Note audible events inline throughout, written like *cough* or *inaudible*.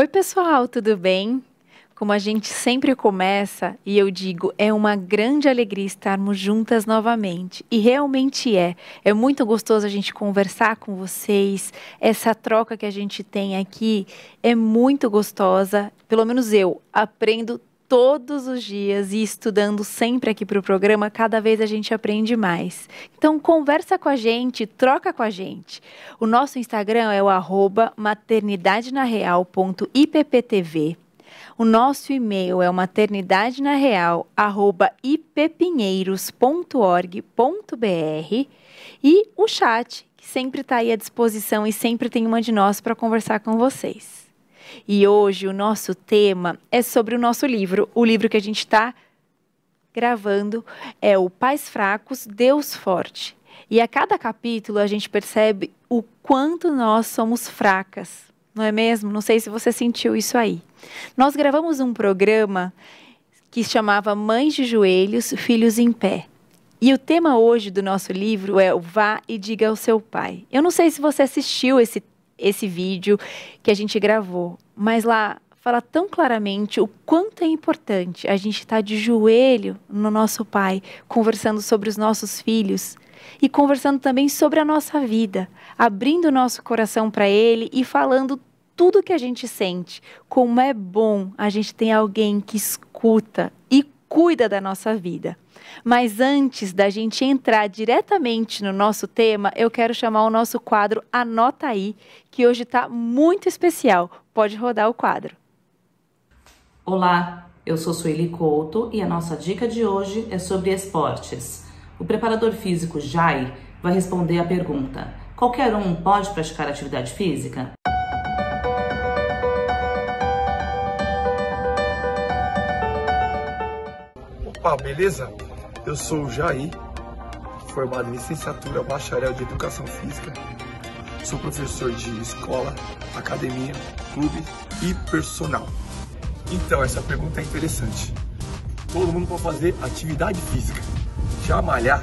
Oi, pessoal, tudo bem? Como a gente sempre começa, e eu digo, é uma grande alegria estarmos juntas novamente. E realmente é. É muito gostoso a gente conversar com vocês. Essa troca que a gente tem aqui é muito gostosa. Pelo menos eu aprendo todos os dias e estudando sempre aqui para o programa, cada vez a gente aprende mais. Então conversa com a gente, troca com a gente. O nosso Instagram é o arroba maternidadenareal.ipptv. O nosso e-mail é o maternidadenareal@ippinheiros.org.br e o chat que sempre está aí à disposição e sempre tem uma de nós para conversar com vocês. E hoje o nosso tema é sobre o nosso livro. O livro que a gente está gravando é o Pais Fracos, Deus Forte. E a cada capítulo a gente percebe o quanto nós somos fracas, não é mesmo? Não sei se você sentiu isso aí. Nós gravamos um programa que chamava Mães de Joelhos, Filhos em Pé. E o tema hoje do nosso livro é o Vá e Diga ao Seu Pai. Eu não sei se você assistiu esse esse vídeo que a gente gravou. Mas lá fala tão claramente o quanto é importante a gente estar tá de joelho no nosso Pai, conversando sobre os nossos filhos e conversando também sobre a nossa vida, abrindo o nosso coração para Ele e falando tudo que a gente sente. Como é bom a gente ter alguém que escuta e cuida da nossa vida. Mas antes da gente entrar diretamente no nosso tema, eu quero chamar o nosso quadro Anota aí, que hoje está muito especial. Pode rodar o quadro. Olá, eu sou Sueli Couto e a nossa dica de hoje é sobre esportes. O preparador físico Jai vai responder a pergunta: qualquer um pode praticar atividade física? Opa, beleza? Eu sou o Jair, formado em licenciatura, bacharel de educação física. Sou professor de escola, academia, clube e personal. Então, essa pergunta é interessante. Todo mundo pode fazer atividade física. Já malhar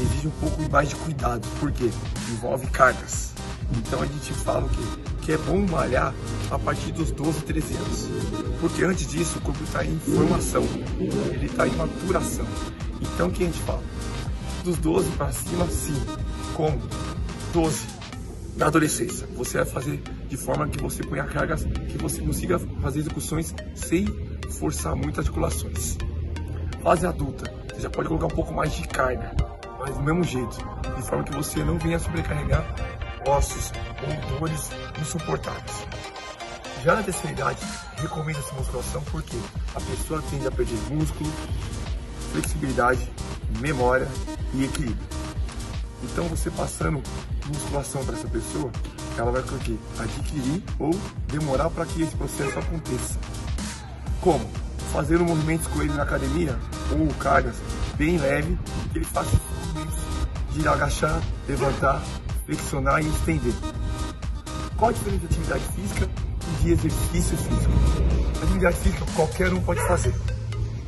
exige um pouco mais de cuidado, porque envolve cargas. Então a gente fala o quê? que é bom malhar a partir dos 12, 13 anos. Porque antes disso, o corpo está em formação, ele está em maturação. Então, o que a gente fala? Dos 12 para cima, sim. Como? 12 na adolescência. Você vai fazer de forma que você ponha cargas, que você consiga fazer execuções sem forçar muito articulações. Fase adulta, você já pode colocar um pouco mais de carga, mas do mesmo jeito, de forma que você não venha sobrecarregar ossos ou dores insuportáveis. Já na terceira idade, recomenda-se musculação porque a pessoa tende a perder músculo, flexibilidade, memória e equilíbrio. Então você passando musculação para essa pessoa, ela vai conseguir adquirir ou demorar para que esse processo aconteça. Como? Fazendo movimentos com ele na academia ou cargas bem leve, que ele faça movimentos de agachar, levantar flexionar e estender. Qual a diferença de atividade física e de exercício físico? Atividade física qualquer um pode fazer.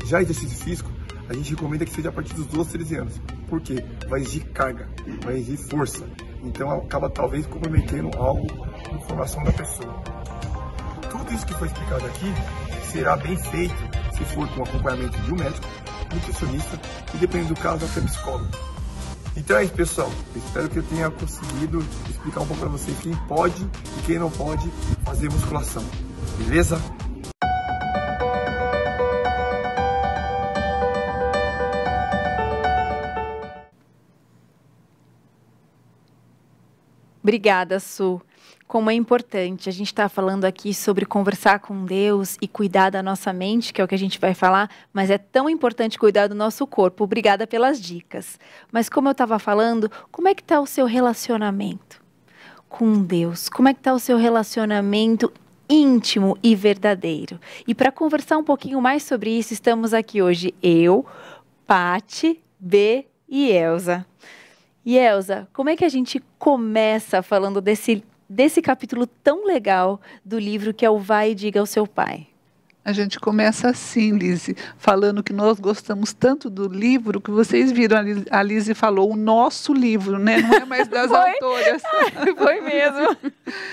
Já exercício físico, a gente recomenda que seja a partir dos 12, 13 anos. Por quê? Vai exigir carga, vai exigir força. Então acaba talvez comprometendo algo na formação da pessoa. Tudo isso que foi explicado aqui será bem feito se for com acompanhamento de um médico, nutricionista e, dependendo do caso, até psicólogo. Então é isso, pessoal. espero que eu tenha conseguido explicar um pouco para vocês quem pode e quem não pode fazer musculação. Beleza? Obrigada, Su como é importante. A gente está falando aqui sobre conversar com Deus e cuidar da nossa mente, que é o que a gente vai falar, mas é tão importante cuidar do nosso corpo. Obrigada pelas dicas. Mas como eu estava falando, como é que está o seu relacionamento com Deus? Como é que está o seu relacionamento íntimo e verdadeiro? E para conversar um pouquinho mais sobre isso, estamos aqui hoje eu, Pati, B e Elsa. E Elsa, como é que a gente começa falando desse desse capítulo tão legal do livro que é o Vai e Diga ao Seu Pai? A gente começa assim, Lise, falando que nós gostamos tanto do livro que vocês viram, a Lise falou, o nosso livro, né? Não é mais das *laughs* foi? autoras. *laughs* foi mesmo. *laughs*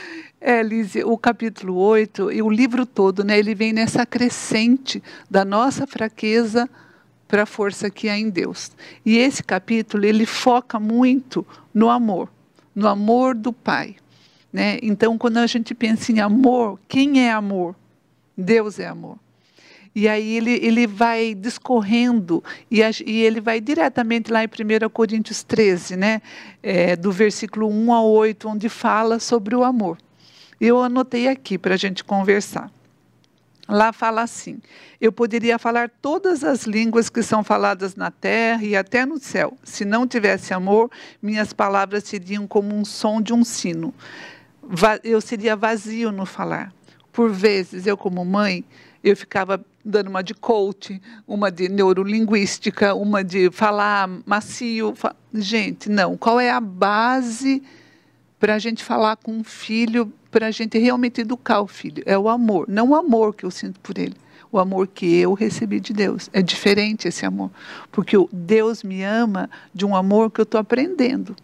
É, Lise, o capítulo 8 e o livro todo, né? Ele vem nessa crescente da nossa fraqueza para a força que há em Deus. E esse capítulo, ele foca muito no amor, no amor do Pai. Né? Então, quando a gente pensa em amor, quem é amor? Deus é amor. E aí ele, ele vai discorrendo, e, a, e ele vai diretamente lá em 1 Coríntios 13, né? É, do versículo 1 a 8, onde fala sobre o amor. Eu anotei aqui para a gente conversar. Lá fala assim: Eu poderia falar todas as línguas que são faladas na terra e até no céu. Se não tivesse amor, minhas palavras seriam como um som de um sino eu seria vazio no falar. Por vezes, eu como mãe, eu ficava dando uma de coach, uma de neurolinguística, uma de falar macio. Gente, não. Qual é a base para a gente falar com um filho, para a gente realmente educar o filho? É o amor. Não o amor que eu sinto por ele. O amor que eu recebi de Deus. É diferente esse amor. Porque Deus me ama de um amor que eu estou aprendendo.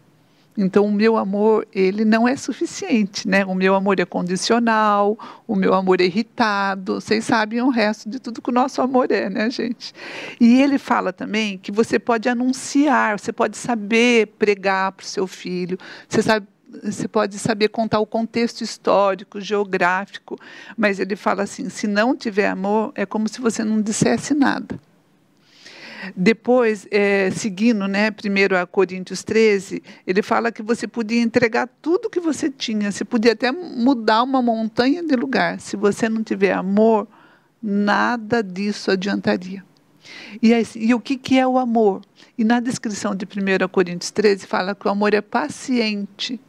Então, o meu amor, ele não é suficiente, né? O meu amor é condicional, o meu amor é irritado. Vocês sabem o resto de tudo que o nosso amor é, né, gente? E ele fala também que você pode anunciar, você pode saber pregar para o seu filho, você sabe você pode saber contar o contexto histórico, geográfico, mas ele fala assim: se não tiver amor, é como se você não dissesse nada. Depois, é, seguindo, né, primeiro a Coríntios 13, ele fala que você podia entregar tudo que você tinha, você podia até mudar uma montanha de lugar. Se você não tiver amor, nada disso adiantaria. E, aí, e o que, que é o amor? E na descrição de 1 Coríntios 13 fala que o amor é paciente.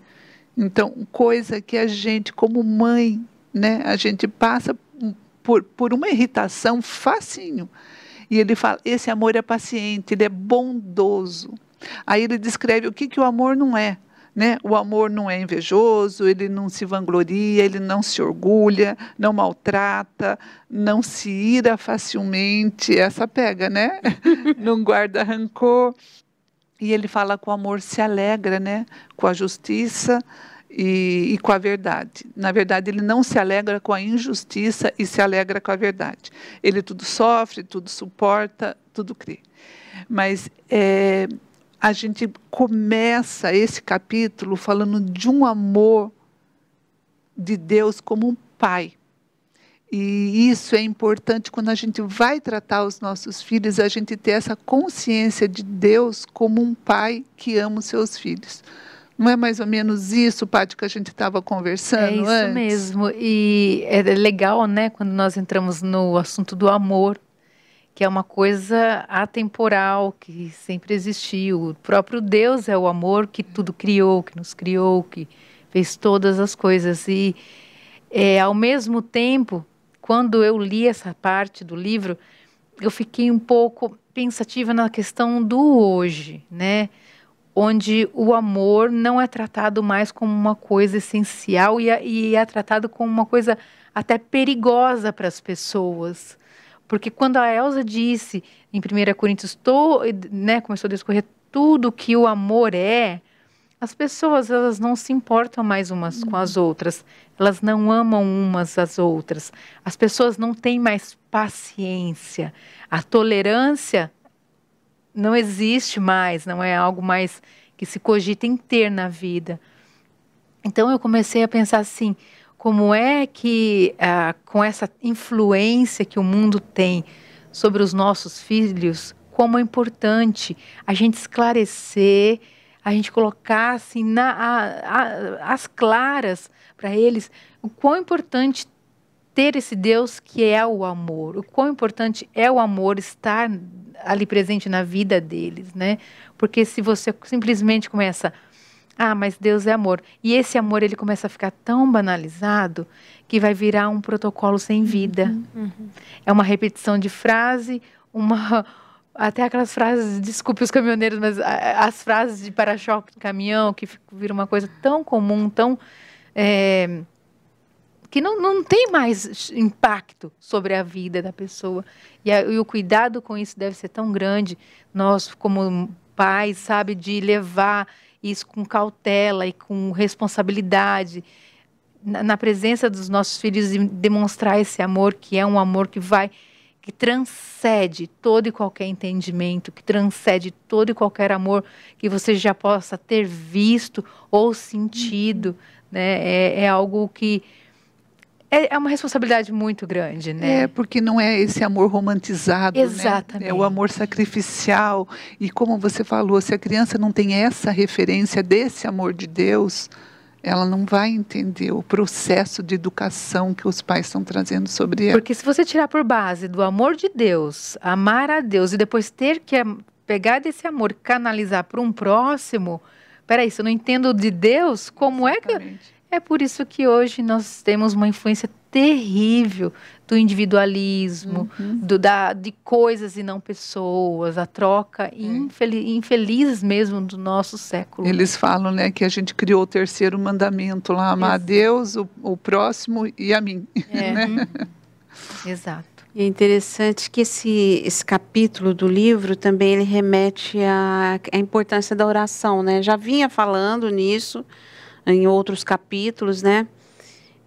Então, coisa que a gente, como mãe, né, a gente passa por, por uma irritação facinho. E ele fala: esse amor é paciente, ele é bondoso. Aí ele descreve o que, que o amor não é. Né? O amor não é invejoso, ele não se vangloria, ele não se orgulha, não maltrata, não se ira facilmente, essa pega, né? *laughs* não guarda rancor. E ele fala que o amor se alegra, né? Com a justiça, e, e, com a verdade. Na verdade, ele não se alegra com a injustiça e se alegra com a verdade. Ele tudo sofre, tudo suporta, tudo crê. Mas é, a gente começa esse capítulo falando de um amor de Deus como um pai. E isso é importante quando a gente vai tratar os nossos filhos, a gente ter essa consciência de Deus como um pai que ama os seus filhos. Não é mais ou menos isso, Paty, que a gente estava conversando antes? É isso antes? mesmo. E é legal, né, quando nós entramos no assunto do amor, que é uma coisa atemporal, que sempre existiu. O próprio Deus é o amor que tudo criou, que nos criou, que fez todas as coisas. E, é, ao mesmo tempo, quando eu li essa parte do livro, eu fiquei um pouco pensativa na questão do hoje, né? onde o amor não é tratado mais como uma coisa essencial e é, e é tratado como uma coisa até perigosa para as pessoas. Porque quando a Elsa disse em 1 Coríntios, tô, né, começou a descorrer tudo que o amor é, as pessoas elas não se importam mais umas com as uhum. outras, elas não amam umas as outras. As pessoas não têm mais paciência. A tolerância não existe mais, não é algo mais que se cogita em ter na vida. Então eu comecei a pensar assim, como é que ah, com essa influência que o mundo tem sobre os nossos filhos, como é importante a gente esclarecer, a gente colocar assim na, a, a, as claras para eles o quão importante ter esse Deus que é o amor. O quão importante é o amor estar ali presente na vida deles, né? Porque se você simplesmente começa, ah, mas Deus é amor, e esse amor ele começa a ficar tão banalizado que vai virar um protocolo sem uhum, vida. Uhum, uhum. É uma repetição de frase, uma *laughs* até aquelas frases, desculpe os caminhoneiros, mas as frases de para-choque de caminhão que vira uma coisa tão comum, tão é, que não, não tem mais impacto sobre a vida da pessoa. E, a, e o cuidado com isso deve ser tão grande. Nós, como pais, sabe, de levar isso com cautela e com responsabilidade na, na presença dos nossos filhos e demonstrar esse amor que é um amor que vai que transcende todo e qualquer entendimento, que transcende todo e qualquer amor que você já possa ter visto ou sentido, uhum. né? É, é algo que é, é, uma responsabilidade muito grande, né? É, porque não é esse amor romantizado, né? Exatamente. Né? É o amor sacrificial. E como você falou, se a criança não tem essa referência desse amor de Deus, ela não vai entender o processo de educação que os pais estão trazendo sobre ela. Porque se você tirar por base do amor de Deus, amar a Deus e depois ter que pegar desse amor, canalizar para um próximo, peraí, se eu não entendo de Deus, como Exatamente. é que é por isso que hoje nós temos uma influência terrível do individualismo, uhum. do, da, de coisas e não pessoas, a troca uhum. É. infeliz, infeliz, mesmo do nosso século. Eles falam né, que a gente criou o terceiro mandamento lá, amar a Deus, o, o, próximo e a mim. É. Né? Uhum. Exato. É interessante que esse, esse capítulo do livro também ele remete à, à importância da oração, né? Já vinha falando nisso, em outros capítulos, né?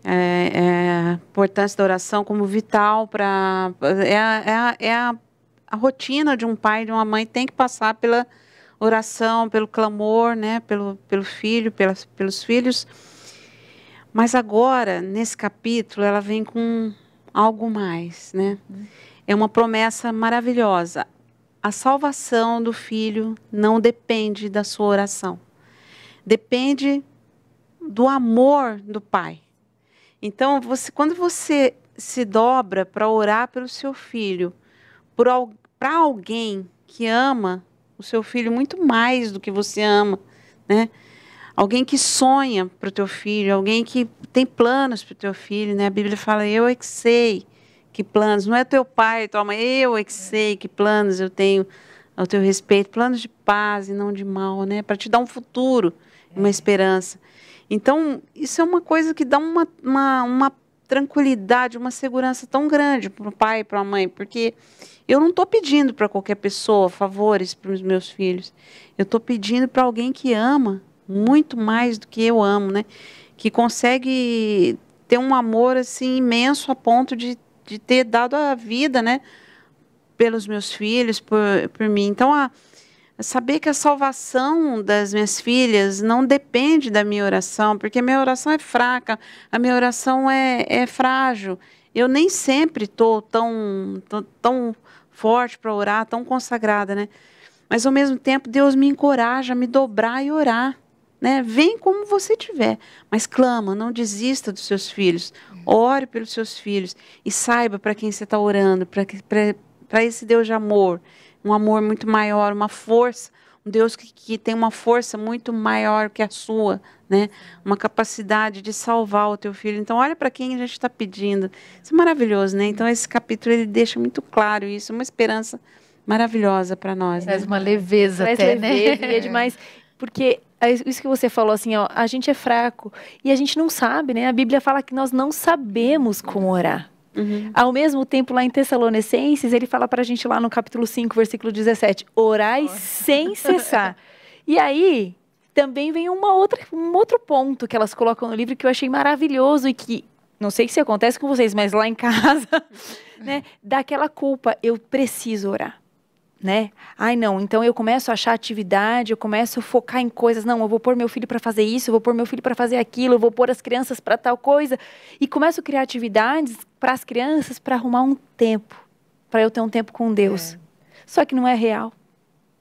É, é, importância da oração como vital para é, é, a, é, a, a, rotina de um pai e de uma mãe tem que passar pela oração, pelo clamor, né? Pelo pelo filho, pelas, pelos filhos. Mas agora nesse capítulo ela vem com algo mais, né? É uma promessa maravilhosa. A salvação do filho não depende da sua oração. Depende do amor do Pai. Então, você, quando você se dobra para orar pelo seu filho, para alguém que ama o seu filho muito mais do que você ama, né? Alguém que sonha para o teu filho, alguém que tem planos para o teu filho, né? A Bíblia fala: eu é que sei que planos. Não é teu pai, tua mãe. Eu é que sei que planos eu tenho ao teu respeito, planos de paz e não de mal, né? Para te dar um futuro, uma é. esperança. Então, isso é uma coisa que dá uma, uma, uma tranquilidade, uma segurança tão grande para o pai e para a mãe, porque eu não estou pedindo para qualquer pessoa favores para os meus filhos. Eu estou pedindo para alguém que ama muito mais do que eu amo, né? Que consegue ter um amor assim imenso a ponto de, de ter dado a vida, né? Pelos meus filhos, por, por mim. Então, a, saber que a salvação das minhas filhas não depende da minha oração, porque a minha oração é fraca, a minha oração é, é frágil. Eu nem sempre estou tão, tão, tão forte para orar, tão consagrada, né? Mas ao mesmo tempo, Deus me encoraja a me dobrar e orar. Né? Vem como você tiver, mas clama, não desista dos seus filhos. Ore pelos seus filhos e saiba para quem você está orando, para esse Deus de amor, um amor muito maior, uma força, um Deus que, que tem uma força muito maior que a sua, né? Uma capacidade de salvar o teu filho. Então, olha para quem a gente está pedindo. Isso é maravilhoso, né? Então, esse capítulo ele deixa muito claro isso, uma esperança maravilhosa para nós. Traz né? uma leveza, Traz até, né? leveza, né? é demais. Porque é isso que você falou assim, ó, a gente é fraco e a gente não sabe, né? A Bíblia fala que nós não sabemos como orar. Uhum. Ao mesmo tempo, lá em Tessalonicenses, ele fala para a gente lá no capítulo 5, versículo 17: orai sem cessar. e aí, também vem uma outra, um outro ponto que elas colocam no livro que eu achei maravilhoso e que não sei se acontece com vocês, mas lá em casa, *laughs* né, daquela culpa, eu preciso orar né? Ai, não, então eu começo a achar atividade, eu começo a focar em coisas, não, eu vou pôr meu filho para fazer isso, eu vou pôr meu filho para fazer aquilo, eu vou pôr as crianças para tal coisa e começo a criar atividades para as crianças para arrumar um tempo, para eu ter um tempo com Deus. É. Só que não é real.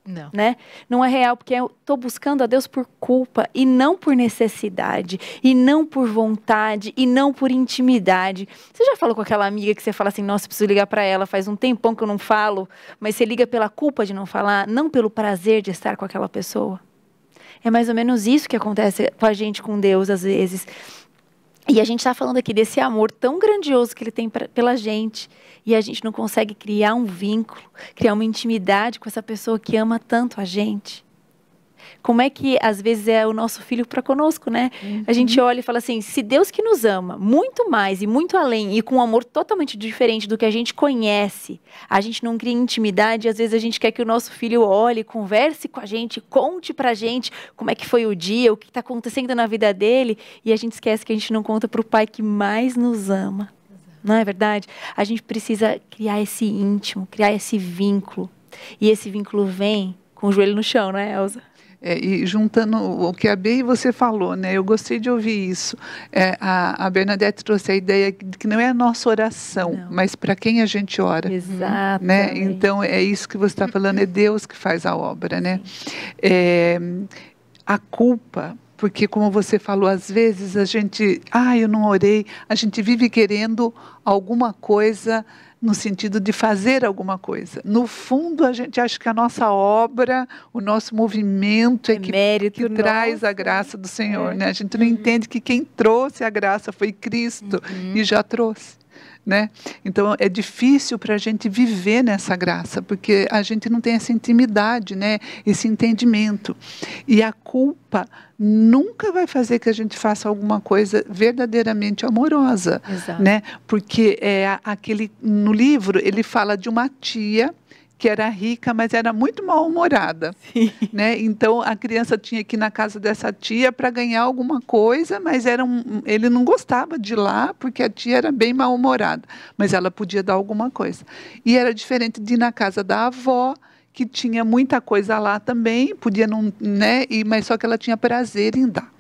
Não. Né? Não é real, porque eu estou buscando a Deus por culpa e não por necessidade, e não por vontade, e não por intimidade. Você já falou com aquela amiga que você fala assim: nossa, preciso ligar para ela, faz um tempão que eu não falo, mas você liga pela culpa de não falar, não pelo prazer de estar com aquela pessoa? É mais ou menos isso que acontece com a gente, com Deus, às vezes. E a gente está falando aqui desse amor tão grandioso que ele tem pra, pela gente. E a gente não consegue criar um vínculo, criar uma intimidade com essa pessoa que ama tanto a gente como é que às vezes é o nosso filho para conosco, né? Uhum. A gente uhum. olha e fala assim: se Deus que nos ama muito mais e muito além e com um amor totalmente diferente do que a gente conhece, a gente não cria intimidade, às vezes a gente quer que o nosso filho olhe, converse com a gente, conte pra gente como é que foi o dia, o que está acontecendo na vida dele, e a gente esquece que a gente não conta para o pai que mais nos ama. Não é verdade? A gente precisa criar esse íntimo, criar esse vínculo. E esse vínculo vem com o joelho no chão, né, Elsa? É, e juntando o que a Bia você falou, né? Eu gostei de ouvir isso. É, a, a, Bernadette trouxe a ideia de que não é a nossa oração, não. mas para quem a gente ora. Exato. Uhum. Né? Então é isso que você está falando, é Deus que faz a obra, né? É, a culpa porque como você falou, às vezes a gente, ah, eu não orei, a gente vive querendo alguma coisa no sentido de fazer alguma coisa. No fundo, a gente acha que a nossa obra, o nosso movimento é, é que, que traz a né? graça do Senhor. É. Né? A gente não uhum. entende que quem trouxe a graça foi Cristo uhum. e já trouxe né? Então é difícil para a gente viver nessa graça, porque a gente não tem essa intimidade, né? Esse entendimento. E a culpa nunca vai fazer que a gente faça alguma coisa verdadeiramente amorosa, Exato. né? Porque é aquele no livro ele fala de uma tia que era rica, mas era muito mal-humorada. Né? Então, a criança tinha que ir na casa dessa tia para ganhar alguma coisa, mas era um, ele não gostava de ir lá, porque a tia era bem mal-humorada, mas ela podia dar alguma coisa. E era diferente de ir na casa da avó, que tinha muita coisa lá também, podia não, né? E, mas só que ela tinha prazer em dar.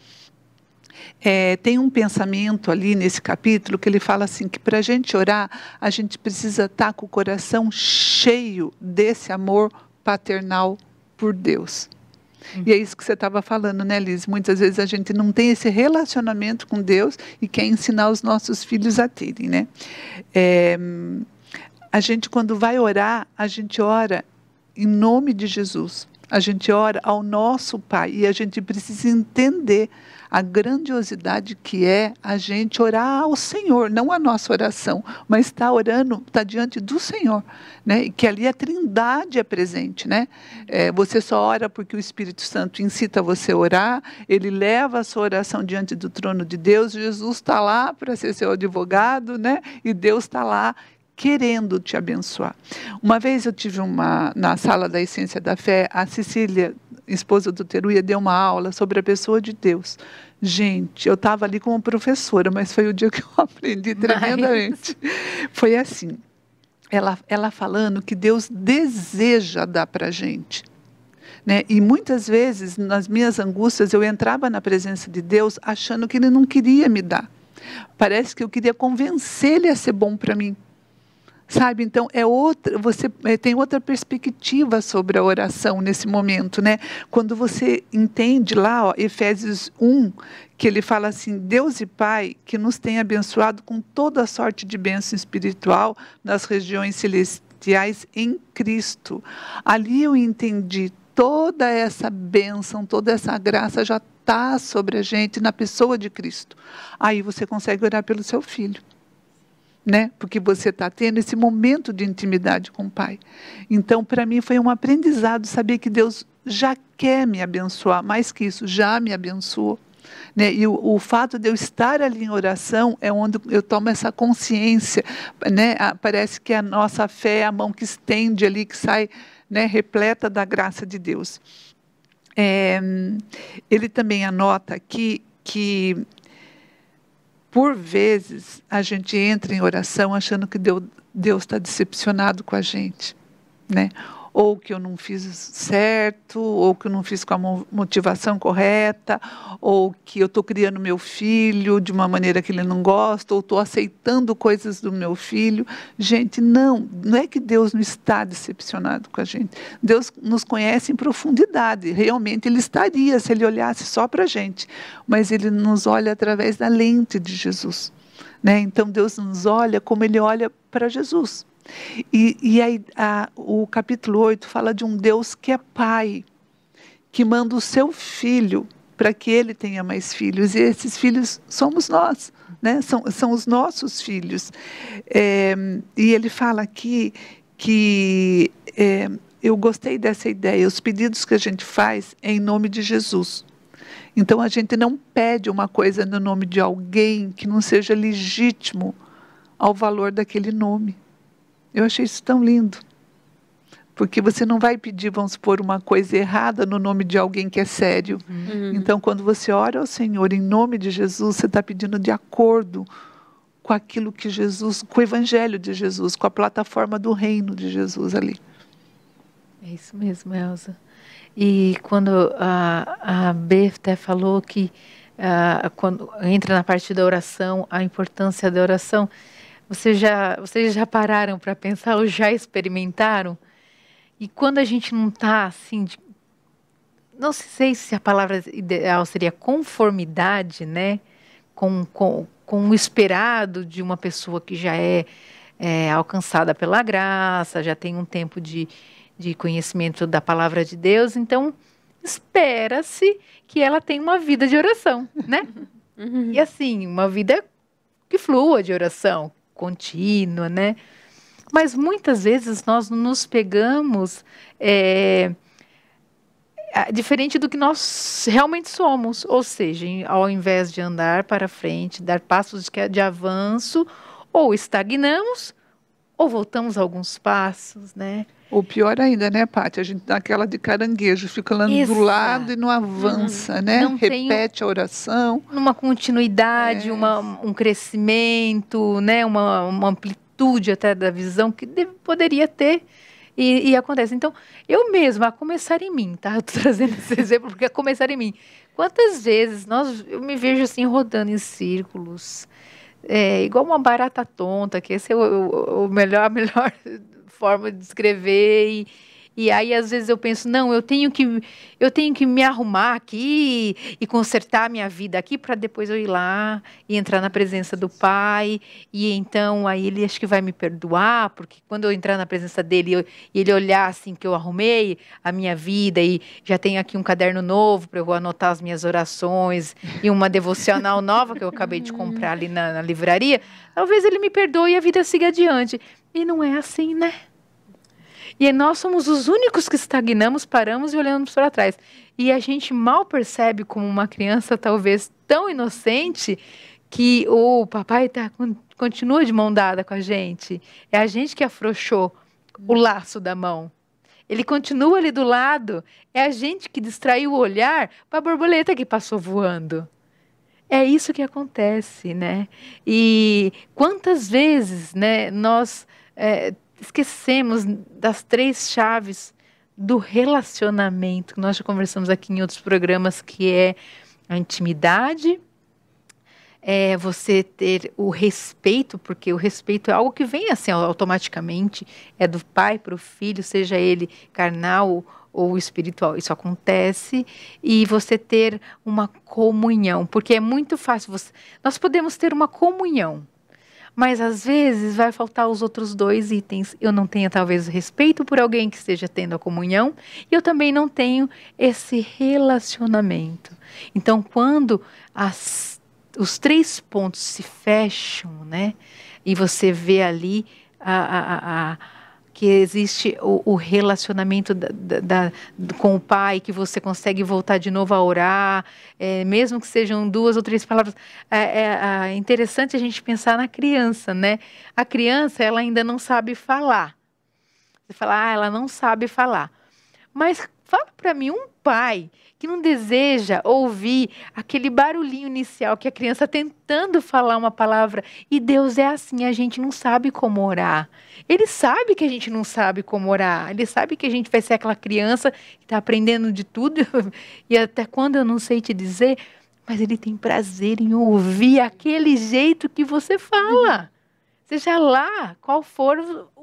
É, tem um pensamento ali nesse capítulo que ele fala assim que para a gente orar a gente precisa estar tá com o coração cheio desse amor paternal por Deus. Uhum. E é isso que você estava falando, né, Liz? Muitas vezes a gente não tem esse relacionamento com Deus e quer ensinar os nossos filhos a terem, né? É, a gente, quando vai orar, a gente ora em nome de Jesus. A gente ora ao nosso Pai e a gente precisa entender a grandiosidade que é a gente orar ao Senhor, não a nossa oração, mas está orando, está diante do Senhor, né? E que ali a Trindade é presente, né? É, você só ora porque o Espírito Santo incita você a orar, ele leva a sua oração diante do trono de Deus, Jesus está lá para ser seu advogado, né? E Deus está lá querendo te abençoar. Uma vez eu tive uma, na sala da Essência da Fé, a Cecília, esposa do Teruia, deu uma aula sobre a pessoa de Deus. Gente, eu estava ali como professora, mas foi o dia que eu *laughs* aprendi tremendamente. Mas... Foi assim, ela, ela falando que Deus deseja dar para gente. Né? E muitas vezes, nas minhas angústias, eu entrava na presença de Deus achando que Ele não queria me dar. Parece que eu queria convencer Ele a ser bom para mim sabe? Então é outra, você é, tem outra perspectiva sobre a oração nesse momento, né? Quando você entende lá, ó, Efésios 1, que ele fala assim: Deus e Pai, que nos tem abençoado com toda sorte de bênção espiritual nas regiões celestiais em Cristo. Ali eu entendi toda essa bênção, toda essa graça já está sobre a gente na pessoa de Cristo. Aí você consegue orar pelo seu filho né? Porque você está tendo esse momento de intimidade com o Pai. Então, para mim foi um aprendizado saber que Deus já quer me abençoar, mais que isso, já me abençoou. Né? E o, o, fato de eu estar ali em oração é onde eu tomo essa consciência. Né? Ah, parece que a nossa fé é a mão que estende ali, que sai né, repleta da graça de Deus. É, ele também anota aqui que por vezes, a gente entra em oração achando que Deus está decepcionado com a gente, né? ou que eu não fiz certo, ou que eu não fiz com a motivação correta, ou que eu estou criando meu filho de uma maneira que ele não gosta, ou estou aceitando coisas do meu filho. Gente, não, não é que Deus não está decepcionado com a gente. Deus nos conhece em profundidade. Realmente ele estaria se ele olhasse só para a gente, mas ele nos olha através da lente de Jesus. Né? Então Deus nos olha como ele olha para Jesus. E, e aí, a, o capítulo 8 fala de um Deus que é pai, que manda o seu filho para que ele tenha mais filhos. E esses filhos somos nós, né? são, são os nossos filhos. É, e ele fala aqui que é, eu gostei dessa ideia, os pedidos que a gente faz é em nome de Jesus. Então a gente não pede uma coisa no nome de alguém que não seja legítimo ao valor daquele nome. Eu achei isso tão lindo. Porque você não vai pedir, vamos supor, uma coisa errada no nome de alguém que é sério. Uhum. Então, quando você ora ao Senhor em nome de Jesus, você está pedindo de acordo com aquilo que Jesus, com o Evangelho de Jesus, com a plataforma do reino de Jesus ali. É isso mesmo, Elza. E quando a, a Beth até falou que ah, quando entra na parte da oração, a importância da oração, vocês já, vocês já pararam para pensar ou já experimentaram? E quando a gente não está assim, de, não sei se a palavra ideal seria conformidade, né? Com, com, com o esperado de uma pessoa que já é, é alcançada pela graça, já tem um tempo de, de conhecimento da palavra de Deus, então espera-se que ela tenha uma vida de oração, né? *laughs* Uhum. e assim, uma vida que flua de oração, contínua, né? Mas muitas vezes nós nos pegamos é, diferente do que nós realmente somos, ou seja, ao invés de andar para frente, dar passos de, de avanço, ou estagnamos ou voltamos alguns passos, né? Ou pior ainda, né, Paty? A gente dá aquela de caranguejo, fica lá do lado e não avança, hum, né? Não Repete tem... a oração. Numa continuidade, é. uma, um crescimento, né? Uma, uma, amplitude até da visão que deve, poderia ter. E, e, acontece. Então, eu mesma, a começar em mim, tá? Eu tô *laughs* trazendo esse exemplo porque a começar em mim. Quantas vezes nós, eu me vejo assim rodando em círculos, é, igual uma barata tonta, que esse é o, o, o melhor, *laughs* melhor forma de escrever e, e aí às vezes eu penso, não, eu tenho que eu tenho que me arrumar aqui e consertar minha vida aqui para depois eu ir lá e entrar na presença do Pai e então aí ele acho que vai me perdoar, porque quando eu entrar na presença dele e ele olhar assim que eu arrumei a minha vida e já tenho aqui um caderno novo para eu anotar as minhas orações e uma devocional *laughs* nova que eu acabei de comprar ali na, na livraria, talvez ele me perdoe e a vida siga adiante. E não é assim, né? E nós somos os únicos que estagnamos, paramos e olhamos para trás. E a gente mal percebe como uma criança, talvez tão inocente, que o papai tá, continua de mão dada com a gente. É a gente que afrouxou o laço da mão. Ele continua ali do lado. É a gente que distraiu o olhar para a borboleta que passou voando. É isso que acontece, né? E quantas vezes, né, nós é, esquecemos das três chaves do relacionamento, que nós já conversamos aqui em outros programas, que é a intimidade, é você ter o respeito, porque o respeito é algo que vem assim automaticamente, é do pai para o filho, seja ele carnal ou espiritual, isso acontece, e você ter uma comunhão, porque é muito fácil, você, nós podemos ter uma comunhão, mas às vezes vai faltar os outros dois itens. Eu não tenho talvez respeito por alguém que esteja tendo a comunhão e eu também não tenho esse relacionamento. Então, quando as, os três pontos se fecham, né, e você vê ali a, a, a que existe o, o relacionamento da, da, da, com o Pai, que você consegue voltar de novo a orar, é, mesmo que sejam duas ou três palavras. É, é, é interessante a gente pensar na criança, né? A criança, ela ainda não sabe falar. Você fala, ah, ela não sabe falar. Mas Fala para mim um pai que não deseja ouvir aquele barulhinho inicial que a criança tá tentando falar uma palavra e Deus é assim, a gente não sabe como orar. Ele sabe que a gente não sabe como orar. Ele sabe que a gente vai ser aquela criança que está aprendendo de tudo *laughs* e até quando eu não sei te dizer, mas ele tem prazer em ouvir aquele jeito que você fala. Seja lá qual for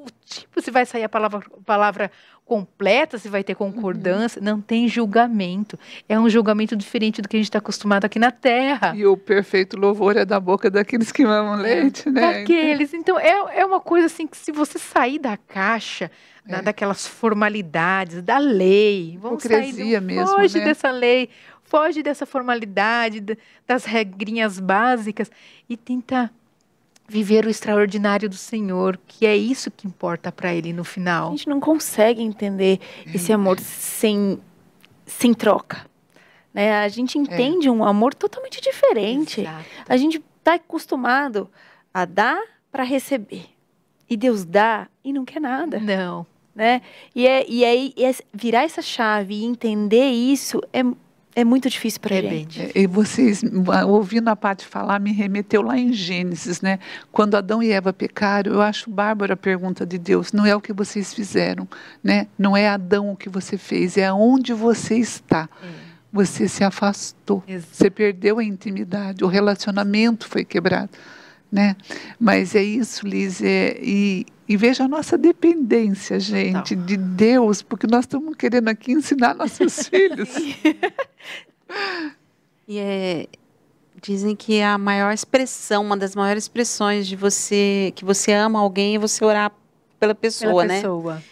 o tipo, se vai sair a palavra, palavra completa, se vai ter concordância, uhum. não tem julgamento. É um julgamento diferente do que a gente está acostumado aqui na Terra. E o perfeito louvor é da boca daqueles que mamam é, leite, né? Daqueles. Então, é, é uma coisa assim que se você sair da caixa, é. da, daquelas formalidades, da lei, vamos sair, mesmo, foge né? dessa lei, foge dessa formalidade, das regrinhas básicas e tenta viver o extraordinário do Senhor, que é isso que importa para ele no final. A gente não consegue entender esse amor é. sem, sem troca. Né? A gente é. entende é. um amor totalmente diferente. Exato. A gente está acostumado a dar para receber. E Deus dá e não quer nada. Não. Né? E, é, e, aí é, e é, virar essa chave e entender isso é é muito difícil para a gente. E vocês, ah, ouvindo a Paty falar, me remeteu lá em Gênesis, né? Quando Adão e Eva pecaram, eu acho bárbara a pergunta de Deus. Não é o que vocês fizeram, né? Não é Adão o que você fez, é onde você está. É. Você se afastou. Exato. Você perdeu a intimidade, o relacionamento foi quebrado né? Mas é isso, Liz, é, e, e veja a nossa dependência, gente, Total. de Deus, porque nós estamos querendo aqui ensinar nossos *laughs* filhos. e é, dizem que a maior expressão, uma das maiores expressões de você que você ama alguém é você orar pela pessoa, pela né?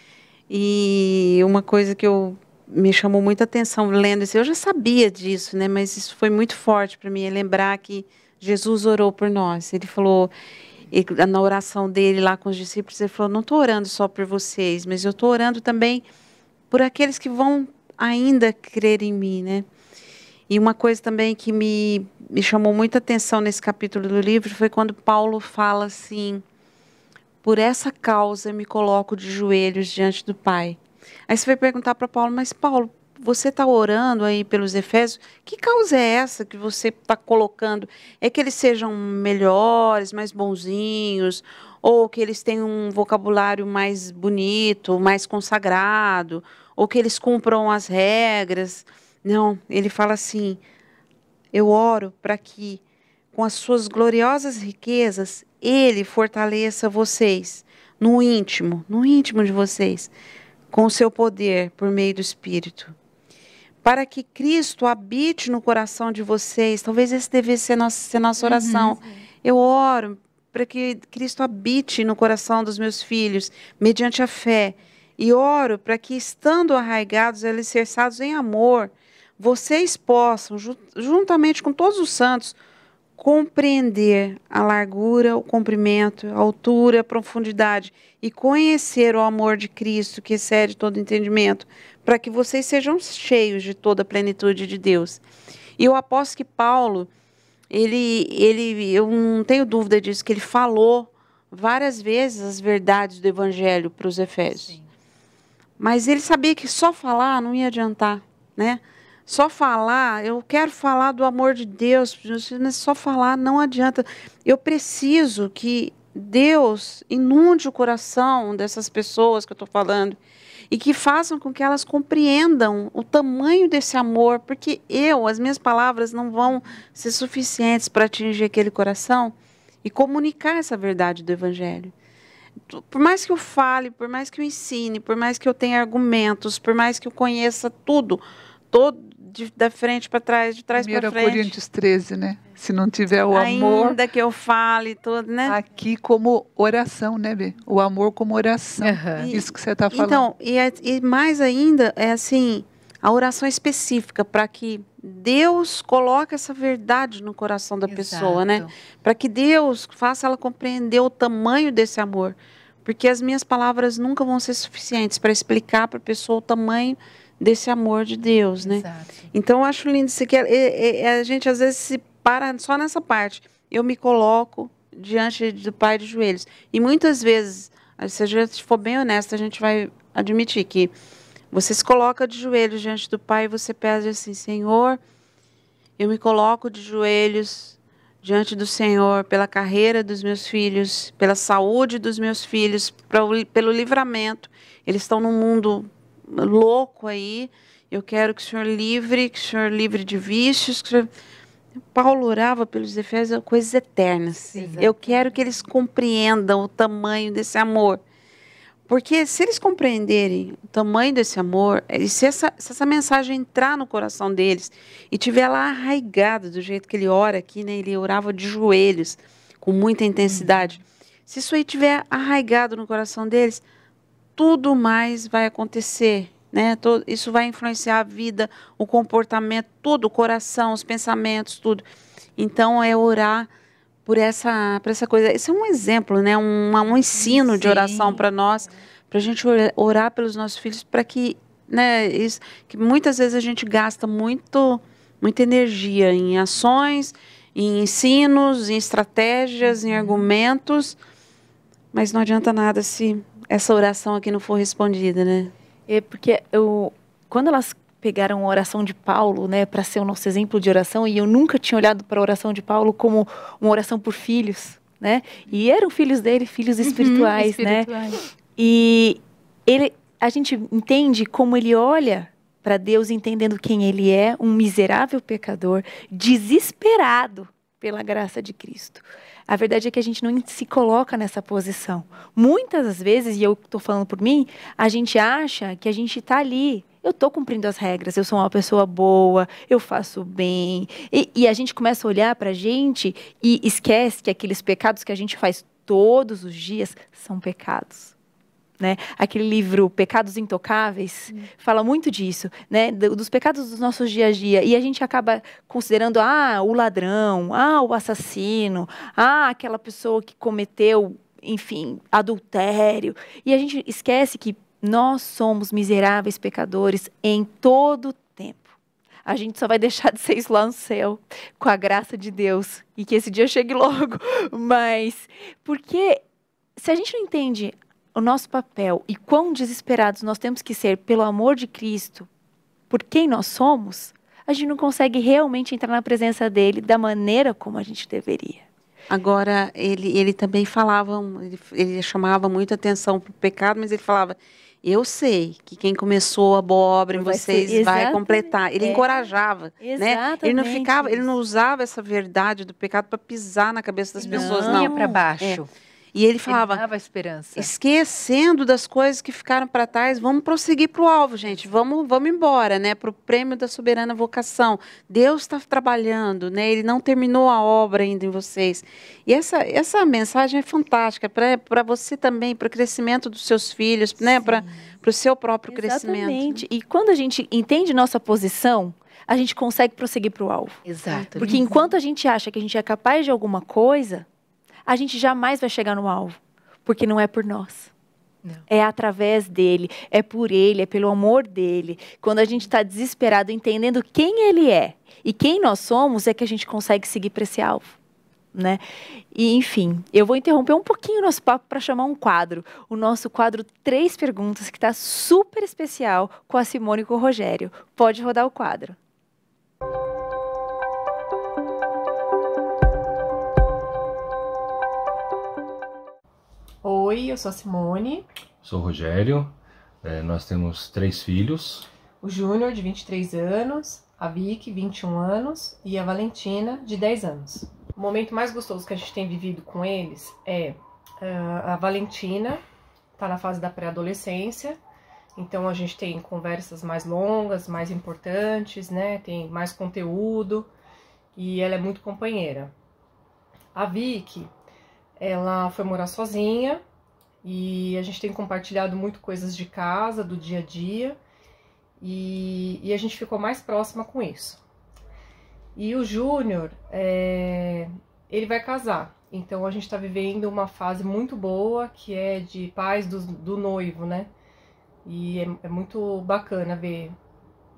E uma coisa que eu me chamou muita atenção lendo isso, eu já sabia disso, né? Mas isso foi muito forte para mim, é lembrar que Jesus orou por nós. Ele falou, na oração dele lá com os discípulos, ele falou: Não estou orando só por vocês, mas eu estou orando também por aqueles que vão ainda crer em mim, né? E uma coisa também que me, me chamou muita atenção nesse capítulo do livro foi quando Paulo fala assim: Por essa causa me coloco de joelhos diante do Pai. Aí você vai perguntar para Paulo, mas Paulo, você está orando aí pelos Efésios, que causa é essa que você está colocando? É que eles sejam melhores, mais bonzinhos, ou que eles tenham um vocabulário mais bonito, mais consagrado, ou que eles cumpram as regras. Não, ele fala assim: eu oro para que, com as suas gloriosas riquezas, ele fortaleça vocês no íntimo, no íntimo de vocês, com o seu poder por meio do Espírito para que Cristo habite no coração de vocês. Talvez esse devesse ser nossa, ser nossa uhum. oração. Uhum, Eu oro para que Cristo habite no coração dos meus filhos, mediante a fé. E oro para que, estando arraigados e alicerçados em amor, vocês possam, juntamente com todos os santos, compreender a largura, o comprimento, a altura, a profundidade e conhecer o amor de Cristo que excede todo entendimento, para que vocês sejam cheios de toda a plenitude de Deus. E eu aposto que Paulo, ele, ele, eu não tenho dúvida disso, que ele falou várias vezes as verdades do Evangelho para os Efésios. Sim. Mas ele sabia que só falar não ia adiantar, né? Só falar, eu quero falar do amor de Deus, só falar não adianta. Eu preciso que Deus inunde o coração dessas pessoas que eu estou falando e que façam com que elas compreendam o tamanho desse amor, porque eu, as minhas palavras não vão ser suficientes para atingir aquele coração e comunicar essa verdade do Evangelho. Por mais que eu fale, por mais que eu ensine, por mais que eu tenha argumentos, por mais que eu conheça tudo, todo, de, da frente para trás, de trás para é frente. 1 Coríntios 13, né? Se não tiver o amor. Ainda que eu fale tudo, né? Aqui como oração, né, Bê? O amor como oração. Uhum. Isso que você está falando. Então, e, é, e mais ainda, é assim, a oração específica para que Deus coloque essa verdade no coração da Exato. pessoa, né? Para que Deus faça ela compreender o tamanho desse amor. Porque as minhas palavras nunca vão ser suficientes para explicar para a pessoa o tamanho desse amor de Deus, né? Exato. Então eu acho lindo isso que é, é, é, a gente às vezes se para só nessa parte. Eu me coloco diante do Pai de joelhos. E muitas vezes, se a gente for bem honesta, a gente vai admitir que você se coloca de joelhos diante do Pai e você pede assim: Senhor, eu me coloco de joelhos diante do Senhor pela carreira dos meus filhos, pela saúde dos meus filhos, pelo livramento. Eles estão num mundo louco aí, eu quero que o Senhor livre, que o Senhor livre de vícios, que o Senhor... Paulo orava pelos Efésios coisas eternas. Eu quero que eles compreendam o tamanho desse amor. Porque se eles compreenderem o tamanho desse amor, eh, e se essa, se essa mensagem entrar no coração deles e tiver lá arraigada do jeito que ele ora aqui, né? Ele orava de joelhos, com muita intensidade. Uhum. Se isso aí tiver arraigado no coração deles, tudo mais vai acontecer. Né? Isso vai influenciar a vida, o comportamento, tudo, o coração, os pensamentos, tudo. Então é orar por essa, por essa coisa. Esse é um exemplo, né? um, um ensino Sim. de oração para nós, para a gente orar pelos nossos filhos, para que, né, que muitas vezes a gente gasta muito, muita energia em ações, em ensinos, em estratégias, em uhum. argumentos, mas não adianta nada se essa oração aqui não for respondida, né? É porque eu, quando elas pegaram a oração de Paulo, né, para ser o nosso exemplo de oração, e eu nunca tinha olhado para a oração de Paulo como uma oração por filhos, né? E eram filhos dele, filhos espirituais, uhum, espirituais. né? E ele, a gente entende como ele olha para Deus, entendendo quem ele é, um miserável pecador, desesperado pela graça de Cristo. A verdade é que a gente não se coloca nessa posição. Muitas das vezes, e eu estou falando por mim, a gente acha que a gente está ali. Eu estou cumprindo as regras, eu sou uma pessoa boa, eu faço bem. E, e a gente começa a olhar para a gente e esquece que aqueles pecados que a gente faz todos os dias são pecados né? Aquele livro Pecados Intocáveis hum. fala muito disso, né? Dos pecados dos nossos dia a dia. E a gente acaba considerando, ah, o ladrão, ah, o assassino, ah, aquela pessoa que cometeu, enfim, adultério. E a gente esquece que nós somos miseráveis pecadores em todo tempo. A gente só vai deixar de ser isso lá no céu, com a graça de Deus. E que esse dia chegue logo. *laughs* Mas, porque se a gente não entende o nosso papel e quão desesperados nós temos que ser pelo amor de Cristo, por quem nós somos, a gente não consegue realmente entrar na presença dele da maneira como a gente deveria. Agora, ele, ele também falava, ele, ele chamava muita atenção para o pecado, mas ele falava: Eu sei que quem começou a boa obra em vai vocês ser, vai completar. Ele é, encorajava. Né? Ele não ficava, ele não usava essa verdade do pecado para pisar na cabeça das não, pessoas, não. para baixo. É. E ele falava. Ele dava esperança. Esquecendo das coisas que ficaram para trás, vamos prosseguir para o alvo, gente. Vamos, vamos embora, né? Para o prêmio da soberana vocação. Deus está trabalhando, né? Ele não terminou a obra ainda em vocês. E essa, essa mensagem é fantástica para você também, para o crescimento dos seus filhos, né, Sim. né? Para o seu próprio Exatamente. crescimento. Exatamente. E quando a gente entende nossa posição, a gente consegue prosseguir para o alvo. Exato. Porque enquanto a gente acha que a gente é capaz de alguma coisa, a gente jamais vai chegar no alvo, porque não é por nós. Não. É através dele, é por ele, é pelo amor dele. Quando a gente está desesperado, entendendo quem ele é e quem nós somos, é que a gente consegue seguir para esse alvo. Né? E enfim, eu vou interromper um pouquinho o nosso papo para chamar um quadro, o nosso quadro Três Perguntas, que está super especial com a Simone e com o Rogério. Pode rodar o quadro. Oi, eu sou a Simone. Sou o Rogério. É, nós temos três filhos. O Júnior, de 23 anos, a Vicky, 21 anos, e a Valentina, de 10 anos. O momento mais gostoso que a gente tem vivido com eles é uh, a Valentina, está na fase da pré-adolescência, então a gente tem conversas mais longas, mais importantes, né? Tem mais conteúdo e ela é muito companheira. A Vicky, ela foi morar sozinha e a gente tem compartilhado muito coisas de casa, do dia a dia, e, e a gente ficou mais próxima com isso. E o Júnior, é, ele vai casar, então a gente está vivendo uma fase muito boa que é de paz do, do noivo, né? E é, é muito bacana ver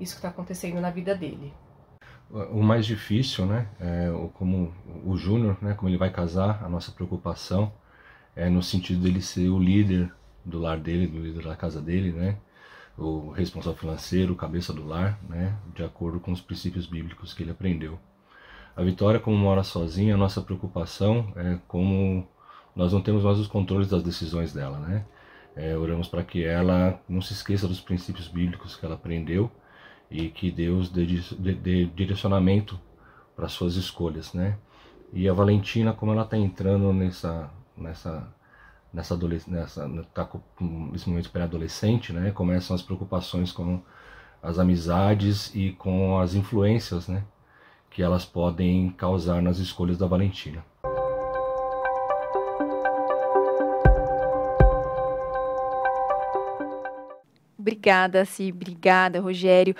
isso que está acontecendo na vida dele o mais difícil, né, é, como o Júnior, né, como ele vai casar, a nossa preocupação é no sentido dele ser o líder do lar dele, do líder da casa dele, né, o responsável financeiro, cabeça do lar, né, de acordo com os princípios bíblicos que ele aprendeu. A Vitória, como mora sozinha, a nossa preocupação é como nós não temos mais os controles das decisões dela, né, é, oramos para que ela não se esqueça dos princípios bíblicos que ela aprendeu e que Deus dê, dê, dê direcionamento para suas escolhas, né? E a Valentina, como ela está entrando nessa, nessa, nessa adolescência, tá nesse momento pré-adolescente, né? Começam as preocupações com as amizades e com as influências, né? Que elas podem causar nas escolhas da Valentina. Obrigada, Si, obrigada, Rogério.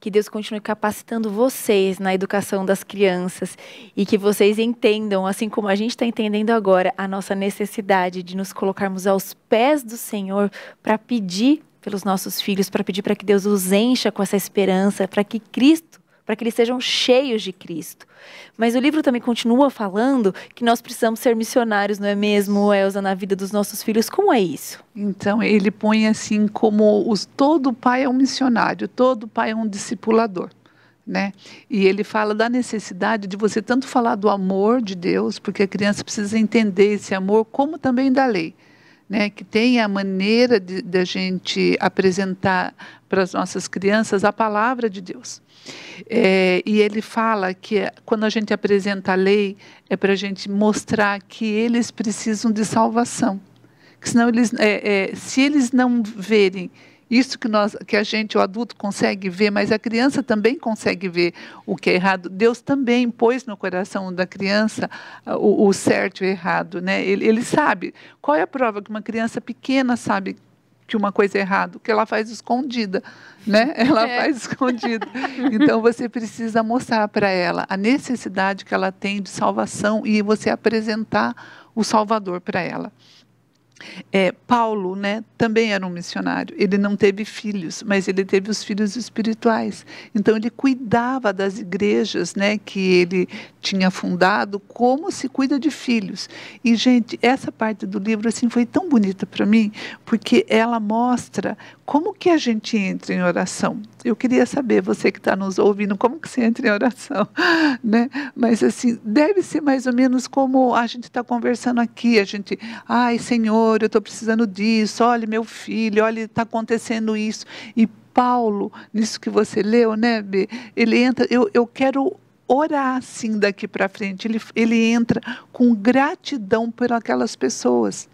Que Deus continue capacitando vocês na educação das crianças e que vocês entendam, assim como a gente está entendendo agora, a nossa necessidade de nos colocarmos aos pés do Senhor para pedir pelos nossos filhos, para pedir para que Deus os encha com essa esperança, para que Cristo para que eles sejam cheios de Cristo. Mas o livro também continua falando que nós precisamos ser missionários, não é mesmo, Elza, na vida dos nossos filhos? Como é isso? Então, ele põe assim como os, todo pai é um missionário, todo pai é um discipulador. Né? E ele fala da necessidade de você tanto falar do amor de Deus, porque a criança precisa entender esse amor, como também da lei. Né, que tem a maneira a gente apresentar para as nossas crianças a palavra de Deus. É, e ele fala que é, quando a gente apresenta a lei, é para a gente mostrar que eles precisam de salvação. Que senão eles, é, é, se eles não verem isso que, nós, que a gente, o adulto, consegue ver, mas a criança também consegue ver o que é errado. Deus também pôs no coração da criança ah, o, o certo e o errado. Né? Ele, ele sabe. Qual é a prova que uma criança pequena sabe que uma coisa errada, que ela faz escondida, né? *laughs* Ela é. faz escondida. Então você precisa mostrar para ela a necessidade que ela tem de salvação e você apresentar o Salvador para ela. É, Paulo, né, também era um missionário. Ele não teve filhos, mas ele teve os filhos espirituais. Então ele cuidava das igrejas, né, que ele tinha fundado como se cuida de filhos. E gente, essa parte do livro assim foi tão bonita para mim, porque ela mostra como que a gente entra em oração. Eu queria saber você que está nos ouvindo como que você entra em oração, *laughs* né? Mas assim deve ser mais ou menos como a gente está conversando aqui. A gente, ai Senhor, eu estou precisando disso. Olha meu filho, olha está acontecendo isso. E Paulo, nisso que você leu, né, Be? Ele entra. Eu, eu quero orar assim daqui para frente. Ele, ele entra com gratidão por aquelas pessoas.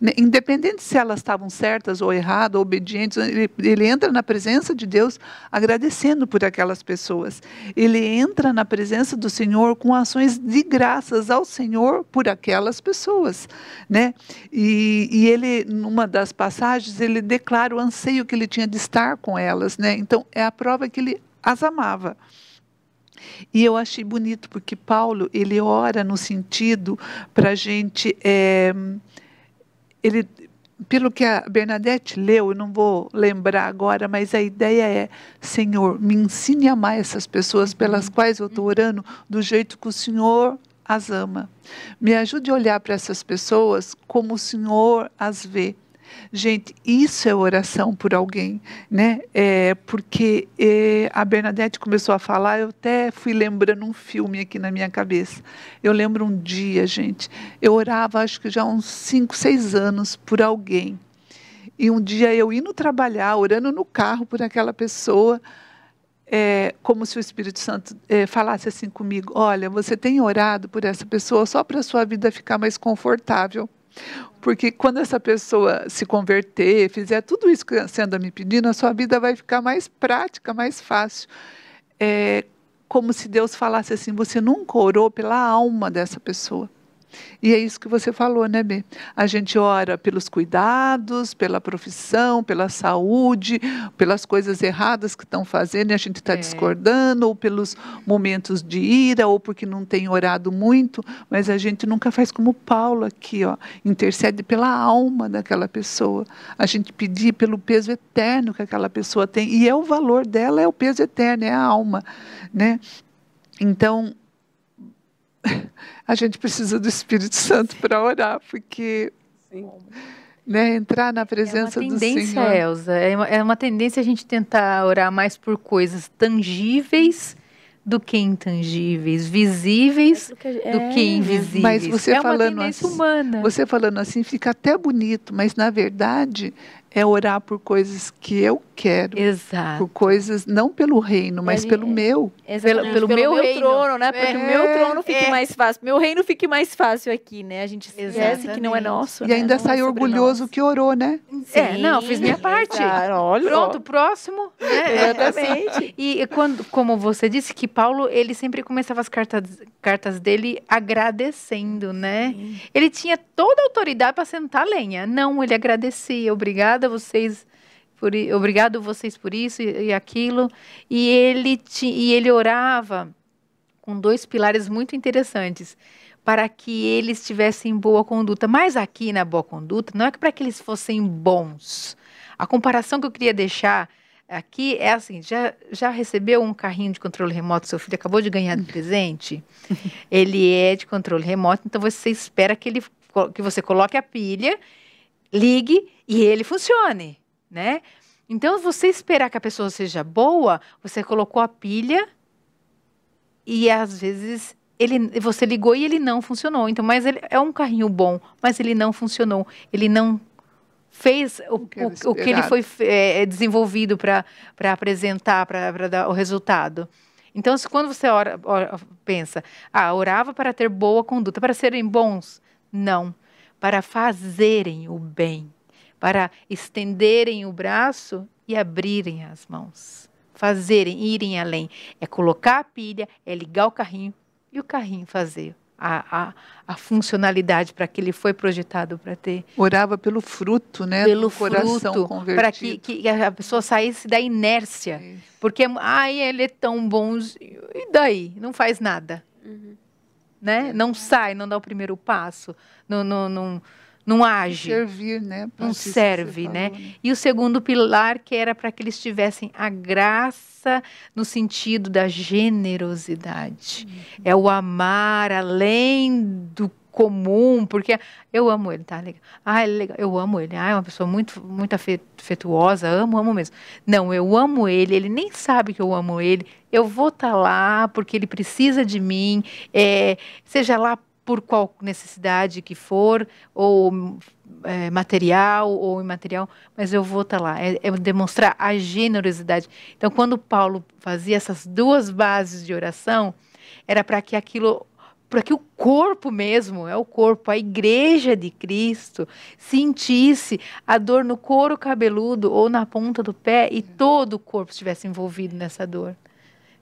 Né, independente se elas estavam certas ou erradas, ou obedientes, ele, ele entra na presença de Deus agradecendo por aquelas pessoas. Ele entra na presença do Senhor com ações de graças ao Senhor por aquelas pessoas. Né? E, e ele, numa das passagens, ele declara o anseio que ele tinha de estar com elas. Né? Então, é a prova que ele as amava. E eu achei bonito porque Paulo ele ora no sentido para a gente é, ele pelo que a Bernadette leu, eu não vou lembrar agora, mas a ideia é: Senhor, me ensine a amar essas pessoas uhum. pelas quais eu estou uhum. orando do jeito que o Senhor as ama. Me ajude a olhar para essas pessoas como o Senhor as vê. Gente, isso é oração por alguém, né? É, porque é, a Bernadette começou a falar, eu até fui lembrando um filme aqui na minha cabeça. Eu lembro um dia, gente, eu orava acho que já uns 5, 6 anos por alguém. E um dia eu indo trabalhar, orando no carro por aquela pessoa, é, como se o Espírito Santo é, falasse assim comigo: Olha, você tem orado por essa pessoa só para a sua vida ficar mais confortável. Porque quando essa pessoa se converter, fizer tudo isso que você anda me pedindo, a sua vida vai ficar mais prática, mais fácil. É como se Deus falasse assim: você nunca orou pela alma dessa pessoa. E é isso que você falou, né, Bê? A gente ora pelos cuidados, pela profissão, pela saúde, pelas coisas erradas que estão fazendo e a gente está é. discordando, ou pelos momentos de ira, ou porque não tem orado muito, mas a gente nunca faz como Paulo aqui, ó, intercede pela alma daquela pessoa. A gente pedir pelo peso eterno que aquela pessoa tem, e é o valor dela, é o peso eterno, é a alma, né? Então, *laughs* a gente precisa do Espírito Santo para orar, porque. Sim. Né, entrar na presença é do Senhor. É uma tendência, Elza. É, é uma tendência a gente tentar orar mais por coisas tangíveis do que intangíveis, visíveis é que, é, do né? que invisíveis. Mas você é falando uma assim, humana. Você falando assim fica até bonito, mas na verdade é orar por coisas que eu quero. Exato. Por coisas, não pelo reino, mas pelo meu. É pelo, pelo, pelo, meu, meu trono, né? Para que o meu é, trono fique é. mais fácil. Meu reino fique mais fácil aqui, né? A gente esquece que não é nosso. E né? ainda não é sai é orgulhoso nós. que orou, né? Sim. É, não, fiz minha parte. Olha. Pronto, próximo. É, *laughs* exatamente. e quando, como você disse, que Paulo, ele sempre começava as cartas, cartas dele agradecendo, né? Sim. Ele tinha toda a autoridade para sentar lenha. Não, ele agradecia, obrigado obrigada a vocês por obrigado a vocês por isso e, e aquilo. E ele ti, e ele orava com dois pilares muito interessantes para que eles tivessem boa conduta. Mas aqui na boa conduta não é para que eles fossem bons. A comparação que eu queria deixar aqui é assim: já, já recebeu um carrinho de controle remoto? Seu filho acabou de ganhar de presente? *laughs* ele é de controle remoto, então você espera que, ele, que você coloque a pilha ligue e ele funcione, né? Então, você esperar que a pessoa seja boa, você colocou a pilha e às vezes ele, você ligou e ele não funcionou. Então, mas ele é um carrinho bom, mas ele não funcionou. Ele não fez o, o, que, o, que ele foi é, desenvolvido para apresentar, para dar o resultado. Então, se quando você ora, ora, pensa, ah, orava para ter boa conduta, para serem bons, não para fazerem o bem, para estenderem o braço e abrirem as mãos. Fazerem, irem além. É colocar a pilha, é ligar o carrinho e o carrinho fazer a, a, a, funcionalidade para que ele foi projetado para ter. Orava pelo fruto, né? Pelo fruto, para que, que, a pessoa saísse da inércia. Isso. Porque, ai, ele é tão bom, e daí? Não faz nada. Uhum né? Não sai, não dá o primeiro passo, não, não, não, não age. Servir, né? não serve, né? né? E o segundo pilar, que era para que eles tivessem a graça no sentido da generosidade. Uhum. É o amar além do comum, porque eu amo ele, tá? Legal. Ah, ele é legal. Eu amo ele. Ah, é uma pessoa muito, muito afetuosa. Amo, amo mesmo. Não, eu amo ele. Ele nem sabe que eu amo ele. Eu vou estar tá lá porque ele precisa de mim. É, seja lá por qual necessidade que for, ou é, material ou imaterial, mas eu vou estar tá lá. É, é, demonstrar a generosidade. Então, quando Paulo fazia essas duas bases de oração, era para que aquilo para que o corpo mesmo, é o corpo, a igreja de Cristo, sentisse a dor no couro cabeludo ou na ponta do pé e todo o corpo estivesse envolvido nessa dor.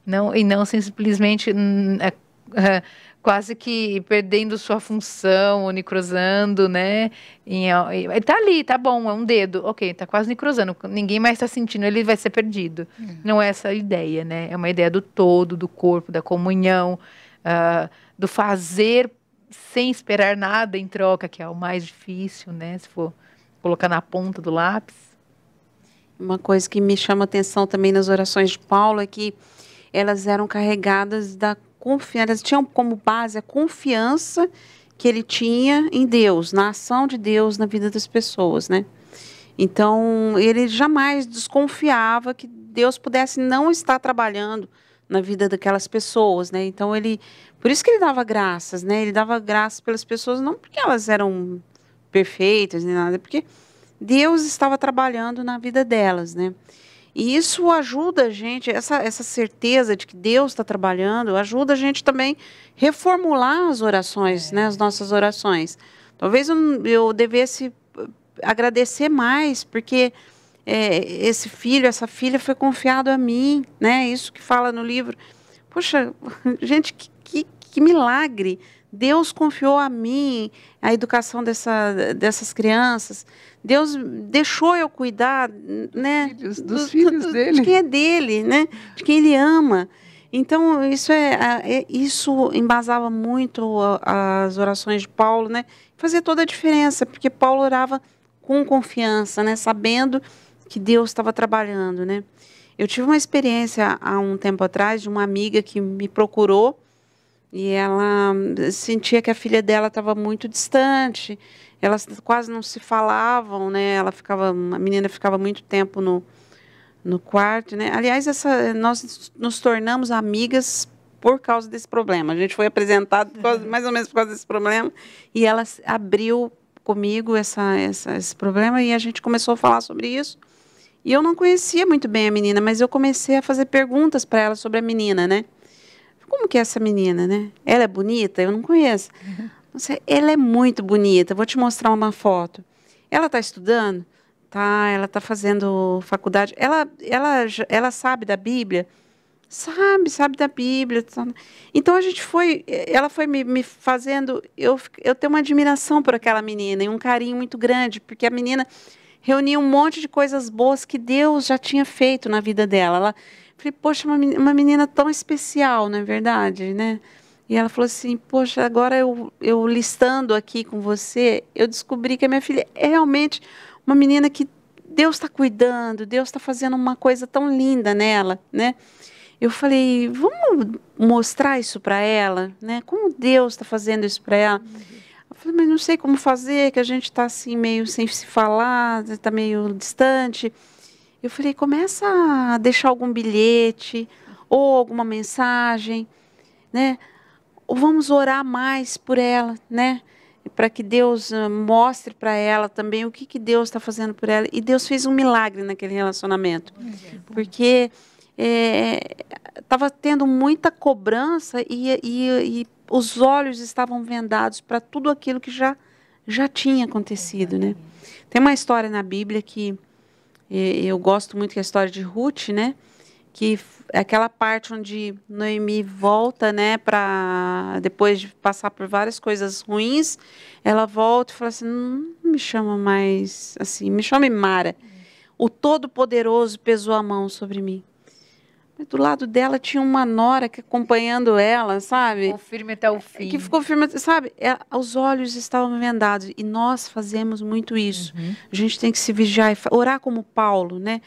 Não, e não simplesmente hum, é, *laughs* é, quase que perdendo sua função, ou necrosando, né? está e, tá ali, tá bom, é um dedo, ok, tá quase necrosando, ninguém mais está sentindo, ele vai ser perdido. Uhum. Não é essa a ideia, né? É uma ideia do todo, do corpo, da comunhão, uh, do fazer sem esperar nada em troca, que é o mais difícil, né? Se for colocar na ponta do lápis. Uma coisa que me chama atenção também nas orações de Paulo é que elas eram carregadas da confiança, elas tinham como base a confiança que ele tinha em Deus, na ação de Deus na vida das pessoas, né? Então, ele jamais desconfiava que Deus pudesse não estar trabalhando na vida daquelas pessoas, né? Então ele, por isso que ele dava graças, né? Ele dava graças pelas pessoas não porque elas eram perfeitas nem nada, é porque Deus estava trabalhando na vida delas, né? E isso ajuda a gente, essa, essa certeza de que Deus está trabalhando, ajuda a gente também reformular as orações, é. né? As nossas orações. Talvez eu, eu devesse agradecer mais, porque é, esse filho, essa filha foi confiado a mim, né? Isso que fala no livro. Poxa, *laughs* gente, que, que, que milagre! Deus confiou a mim a educação dessa, dessas crianças. Deus deixou eu cuidar, né? Filhos, dos, do, filhos do, dele. De quem é dele, né? De quem ele ama. Então isso é, é isso embasava muito as orações de Paulo, né? Fazia toda a diferença porque Paulo orava com confiança, né? Sabendo que Deus estava trabalhando, né? Eu tive uma experiência há um tempo atrás de uma amiga que me procurou e ela sentia que a filha dela estava muito distante, elas quase não se falavam, né? Ela ficava, a menina ficava muito tempo no, no quarto, né? Aliás, essa, nós nos tornamos amigas por causa desse problema. A gente foi apresentado causa, uhum. mais ou menos por causa desse problema e ela abriu comigo essa, essa, esse problema e a gente começou a falar sobre isso. E eu não conhecia muito bem a menina, mas eu comecei a fazer perguntas para ela sobre a menina, né? Como que é essa menina, né? Ela é bonita? Eu não conheço. Nossa, *laughs* ela é muito bonita. Vou te mostrar uma foto. Ela está estudando? Tá, ela está fazendo faculdade. Ela, ela, ela sabe da Bíblia? sabe, sabe da Bíblia. Tá, né? Então a gente foi, ela foi me, me, fazendo, eu, eu tenho uma admiração por aquela menina e um carinho muito grande, porque a menina reuni um monte de coisas boas que Deus já tinha feito na vida dela. Ela, falei, poxa, uma menina, uma menina tão especial, não é verdade, né? E ela falou assim: Poxa, agora eu, eu listando aqui com você, eu descobri que a minha filha é realmente uma menina que Deus está cuidando, Deus está fazendo uma coisa tão linda nela, né? Eu falei: Vamos mostrar isso para ela, né? Como Deus está fazendo isso para ela. Uhum falei, mas não sei como fazer, que a gente está assim meio sem se falar, está meio distante. Eu falei, começa a deixar algum bilhete ou alguma mensagem, né? Ou vamos orar mais por ela, né? Para que Deus eh, mostre para ela também o que, que Deus está fazendo por ela. E Deus fez um milagre naquele relacionamento. Porque estava é, tendo muita cobrança e, e, e, os olhos estavam vendados para tudo aquilo que já, já tinha acontecido, né? Tem uma história na Bíblia que eu gosto muito, que é a história de Ruth, né? que é aquela parte onde Noemi volta, né, para depois de passar por várias coisas ruins, ela volta e fala assim: "Não me chama mais assim, me chame Mara. Hum. O Todo-Poderoso pesou a mão sobre mim." do lado dela tinha uma nora que acompanhando ela, sabe? Ficou firme até o fim. Que ficou firme, sabe? É, os olhos estavam vendados e nós fazemos muito isso. Uhum. A gente tem que se vigiar e orar como Paulo, né?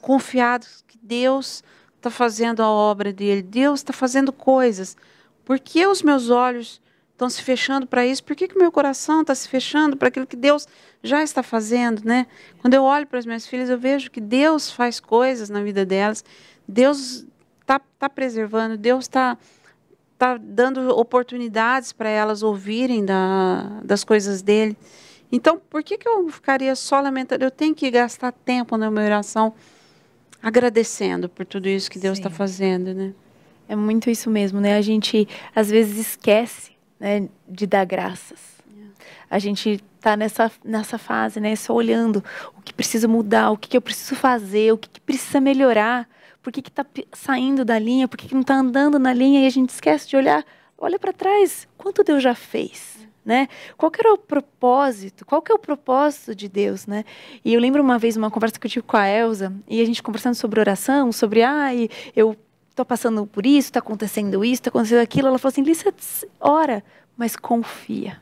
Confiados que Deus está fazendo a obra dele, Deus está fazendo coisas. Por que os meus olhos estão se fechando para isso? Por que, que meu coração está se fechando para aquilo que Deus já está fazendo, né? Quando eu olho para as minhas filhas, eu vejo que Deus faz coisas na vida delas Deus está tá preservando, Deus está tá dando oportunidades para elas ouvirem da, das coisas dele. Então, por que, que eu ficaria só lamentando? Eu tenho que gastar tempo na minha oração agradecendo por tudo isso que Deus está fazendo, né? É muito isso mesmo, né? A gente às vezes esquece né, de dar graças. É. A gente está nessa, nessa fase, né? Só olhando o que precisa mudar, o que, que eu preciso fazer, o que, que precisa melhorar por que está saindo da linha, por que, que não está andando na linha e a gente esquece de olhar. Olha para trás, quanto Deus já fez, né? Qual que era o propósito? Qual que é o propósito de Deus, né? E eu lembro uma vez uma conversa que eu tive com a Elsa e a gente conversando sobre oração, sobre ai, ah, eu tô passando por isso, está acontecendo isso, está acontecendo aquilo. Ela falou assim, Lisa, ora, mas confia.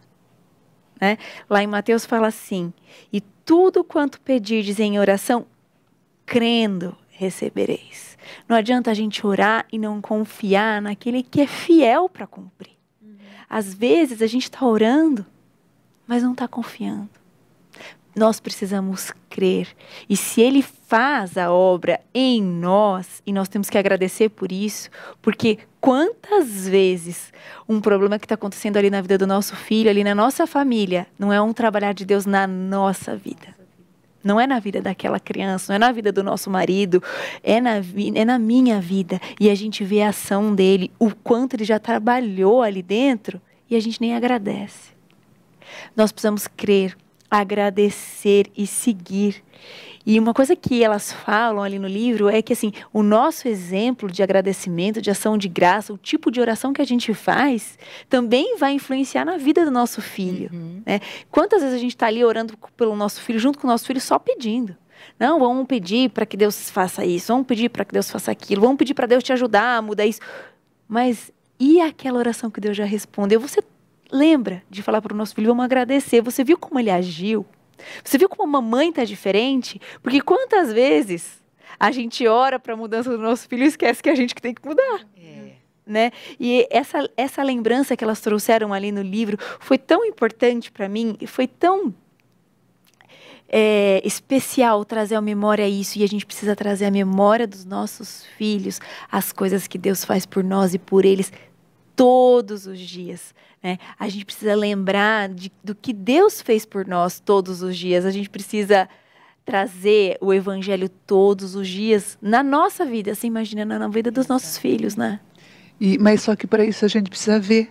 Né? Lá em Mateus fala assim: E tudo quanto pedirdes em oração, crendo, recebereis. Não adianta a gente orar e não confiar naquele que é fiel para cumprir. Uhum. Às vezes a gente está orando, mas não está confiando. Nós precisamos crer. E se Ele faz a obra em nós, e nós temos que agradecer por isso, porque quantas vezes um problema que está acontecendo ali na vida do nosso filho, ali na nossa família, não é um trabalhar de Deus na nossa vida. Não é na vida daquela criança, não é na vida do nosso marido, é na, é na minha vida. E a gente vê a ação dele, o quanto ele já trabalhou ali dentro e a gente nem agradece. Nós precisamos crer, agradecer e seguir. E uma coisa que elas falam ali no livro é que assim, o nosso exemplo de agradecimento, de ação de graça, o tipo de oração que a gente faz, também vai influenciar na vida do nosso filho. Uhum. Né? Quantas vezes a gente está ali orando pelo nosso filho, junto com o nosso filho, só pedindo? Não, vamos pedir para que Deus faça isso, vamos pedir para que Deus faça aquilo, vamos pedir para Deus te ajudar a mudar isso. Mas e aquela oração que Deus já respondeu? Você lembra de falar para o nosso filho, vamos agradecer. Você viu como ele agiu? Você viu como a mamãe está diferente? Porque quantas vezes a gente ora para a mudança do nosso filho e esquece que a gente que tem que mudar. É. Né? E essa, essa lembrança que elas trouxeram ali no livro foi tão importante para mim e foi tão é, especial trazer à memória isso e a gente precisa trazer à memória dos nossos filhos as coisas que Deus faz por nós e por eles todos os dias. Né? A gente precisa lembrar de, do que Deus fez por nós todos os dias. A gente precisa trazer o evangelho todos os dias na nossa vida, assim, imagina na vida dos nossos filhos, né? E, mas só que para isso a gente precisa ver.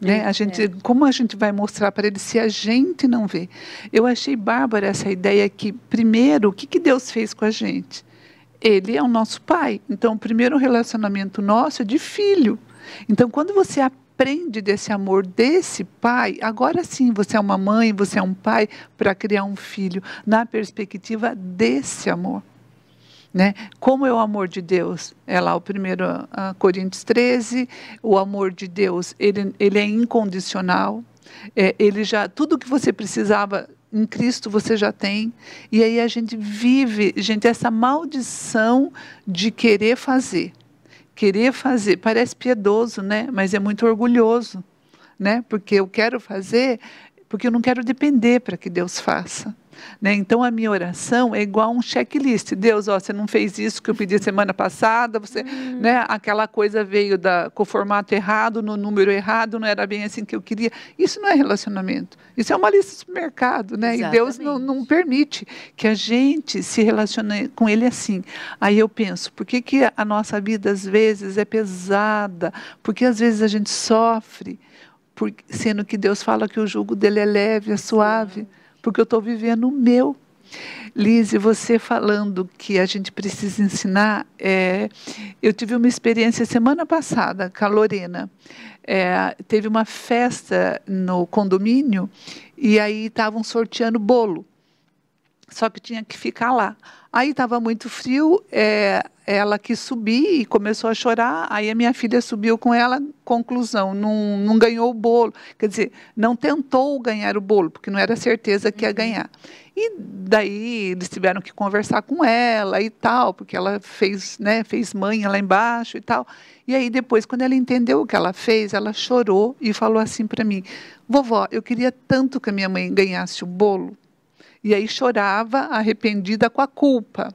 Né? É, a gente, é. Como a gente vai mostrar para ele se a gente não vê? Eu achei bárbara essa ideia que, primeiro, o que, que Deus fez com a gente? Ele é o nosso pai. Então, o primeiro relacionamento nosso é de filho. Então, quando você aprende aprende desse amor desse pai, agora sim você é uma mãe, você é um pai para criar um filho, na perspectiva desse amor. Né? Como é o amor de Deus? É lá o primeiro a ah, Coríntios 13, o amor de Deus, ele, ele é incondicional, é, ele já, tudo que você precisava em Cristo você já tem. E aí a gente vive, gente, essa maldição de querer fazer querer fazer, parece piedoso, né? Mas é muito orgulhoso, né? Porque eu quero fazer, porque eu não quero depender para que Deus faça. Né? Então, a minha oração é igual a um checklist. Deus, ó, você não fez isso que eu pedi semana passada, você, uhum. né, aquela coisa veio da, com o formato errado, no número errado, não era bem assim que eu queria. Isso não é relacionamento. Isso é uma lista de mercado, Né? E Deus não, não permite que a gente se relacione com Ele assim. Aí eu penso, por que, que a nossa vida às vezes é pesada? Porque às vezes a gente sofre, por, sendo que Deus fala que o jugo dele é leve, é suave. Uhum porque eu estou vivendo o meu. Lise, você falando que a gente precisa ensinar, é, eu tive uma experiência semana passada com a Lorena. É, teve uma festa no condomínio e aí estavam sorteando bolo só que tinha que ficar lá. Aí estava muito frio, é, ela que subir e começou a chorar, aí a minha filha subiu com ela, conclusão, não, não ganhou o bolo, quer dizer, não tentou ganhar o bolo, porque não era certeza que ia uhum. ganhar. E daí eles tiveram que conversar com ela e tal, porque ela fez, né, fez manha lá embaixo e tal. E aí depois, quando ela entendeu o que ela fez, ela chorou e falou assim para mim, vovó, eu queria tanto que a minha mãe ganhasse o bolo, e aí chorava, arrependida com a culpa.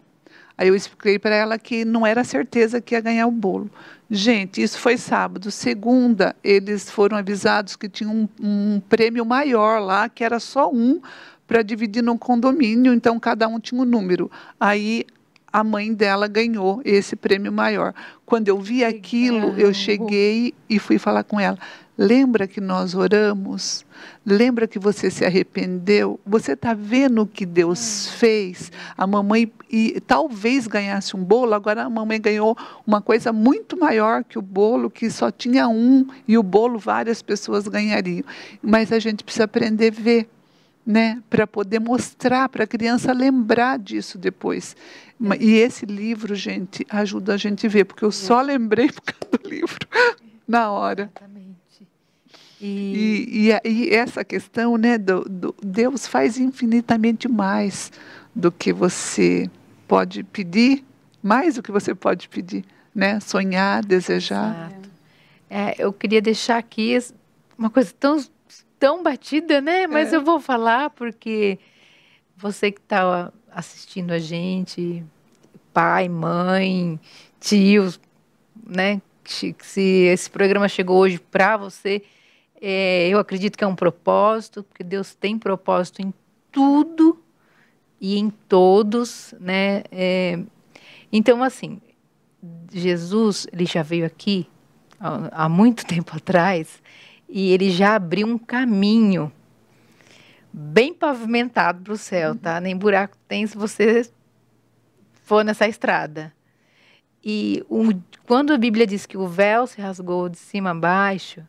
Aí eu expliquei para ela que não era certeza que ia ganhar o bolo. Gente, isso foi sábado. Segunda, eles foram avisados que tinha um, um prêmio maior lá, que era só um, para dividir num condomínio, então cada um tinha um número. Aí a mãe dela ganhou esse prêmio maior. Quando eu vi aquilo, eu cheguei e fui falar com ela. Lembra que nós oramos? Lembra que você se arrependeu? Você está vendo o que Deus ah. fez? A mamãe e, talvez ganhasse um bolo, agora a mamãe ganhou uma coisa muito maior que o bolo, que só tinha um, e o bolo várias pessoas ganhariam. Mas a gente precisa aprender a ver. Né, para poder mostrar para a criança lembrar disso depois. É. E esse livro, gente, ajuda a gente a ver, porque eu é. só lembrei por causa do livro *laughs* na hora. Exatamente. E... E, e, e, essa questão, né, do, do, Deus faz infinitamente mais do que você pode pedir, mais do que você pode pedir, né? Sonhar, desejar. É, eu queria deixar aqui uma coisa tão, tão batida, né? Mas é. eu vou falar porque você que está assistindo a gente, pai, mãe, tios, né? Se esse programa chegou hoje para você, é, eu acredito que é um propósito, porque Deus tem propósito em tudo e em todos, né? É, então, assim, Jesus, ele já veio aqui há, há muito *laughs* tempo atrás e ele já abriu um caminho bem pavimentado para o céu, uhum. tá? Nem buraco tem se você for nessa estrada. E quando a Bíblia diz que o véu se rasgou de cima a baixo,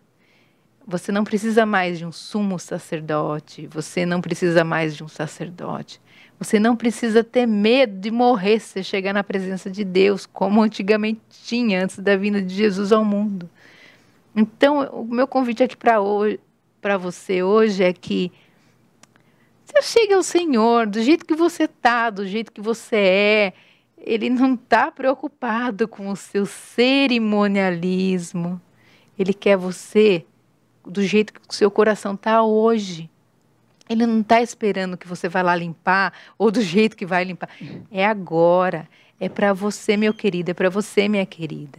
você não precisa mais de um sumo sacerdote, você não precisa mais de um sacerdote. Você não precisa ter medo de morrer se chegar na presença de Deus, como antigamente tinha antes da vinda de Jesus ao mundo. Então, o meu convite aqui para você hoje é que você chegue ao Senhor do jeito que você tá, do jeito que você é. Ele não está preocupado com o seu cerimonialismo. Ele quer você do jeito que o seu coração está hoje. Ele não está esperando que você vá lá limpar ou do jeito que vai limpar. É agora. É para você, meu querido. É para você, minha querida.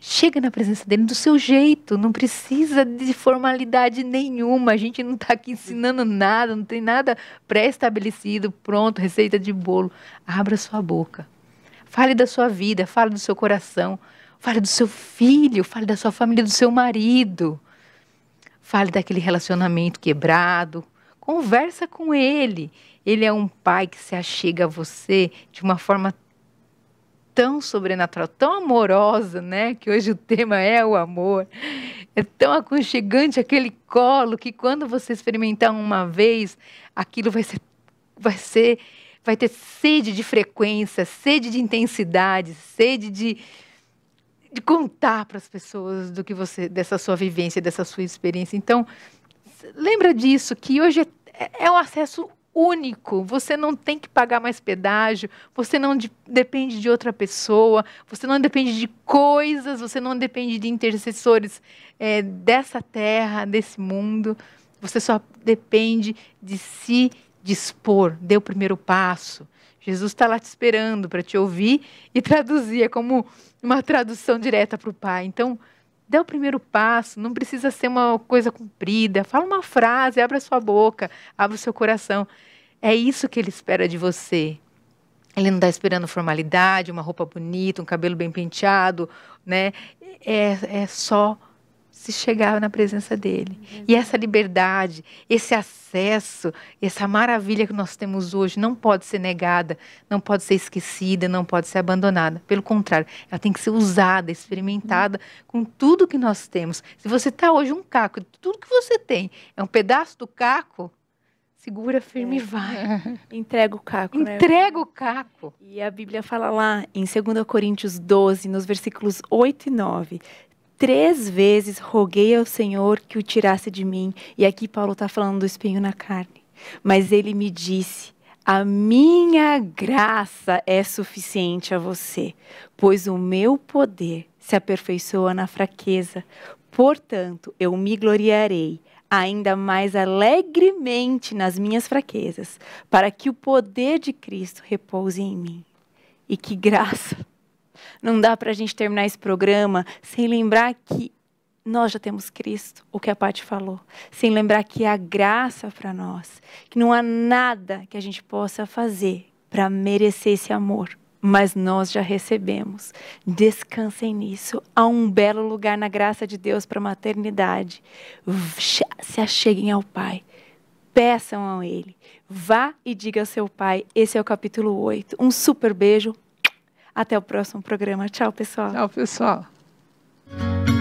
Chega na presença dele do seu jeito. Não precisa de formalidade nenhuma. A gente não está aqui ensinando nada. Não tem nada pré-estabelecido, pronto, receita de bolo. Abra sua boca. Fale da sua vida. Fale do seu coração. Fale do seu filho. Fale da sua família, do seu marido. Fale daquele relacionamento quebrado. Conversa com ele. Ele é um pai que se achega a você de uma forma tão sobrenatural, tão amorosa, né? Que hoje o tema é o amor. É tão aconchegante aquele colo que quando você experimentar uma vez, aquilo vai ser vai ser vai ter sede de frequência, sede de intensidade, sede de, de contar para as pessoas do que você dessa sua vivência, dessa sua experiência. Então, lembra disso que hoje é, é, é um acesso único. Você não tem que pagar mais pedágio, você não de, depende de outra pessoa, você não depende de coisas, você não depende de intercessores é, dessa terra, desse mundo. Você só depende de se dispor, dê o primeiro passo, Jesus está lá te esperando para te ouvir e traduzir. É como uma tradução direta para o Pai. Então, dê o primeiro passo, não precisa ser uma coisa comprida. Fala uma frase, abre a sua boca, abre o seu coração. É isso que ele espera de você. Ele não está esperando formalidade, uma roupa bonita, um cabelo bem penteado, né? É, é só se chegar na presença dele. E essa liberdade, esse acesso, essa maravilha que nós temos hoje não pode ser negada, não pode ser esquecida, não pode ser abandonada. Pelo contrário, ela tem que ser usada, experimentada com tudo que nós temos. Se você está hoje um caco, tudo que você tem é um pedaço do caco, segura firme é. e vai. *laughs* Entrega o caco. Né? Entrega né? o caco. E a Bíblia fala lá em 2 Coríntios 12, nos versículos 8 e 9: Três vezes roguei ao Senhor que o tirasse de mim. E aqui Paulo está falando do espinho na carne. Mas ele me disse: A minha graça é suficiente a você, pois o meu poder se aperfeiçoa na fraqueza. Portanto, eu me gloriarei ainda mais alegremente nas minhas fraquezas, para que o poder de Cristo repouse em mim. E que graça! Não dá para a gente terminar esse programa sem lembrar que nós já temos Cristo, o que a Paty falou, sem lembrar que há graça para nós, que não há nada que a gente possa fazer para merecer esse amor, mas nós já recebemos. Descansem nisso. Há um belo lugar na graça de Deus para a maternidade. Se acheguem ao Pai. Peçam a Ele. Vá e diga ao seu Pai. Esse é o capítulo 8. Um super beijo. Até o próximo programa. Tchau, pessoal. Tchau, pessoal.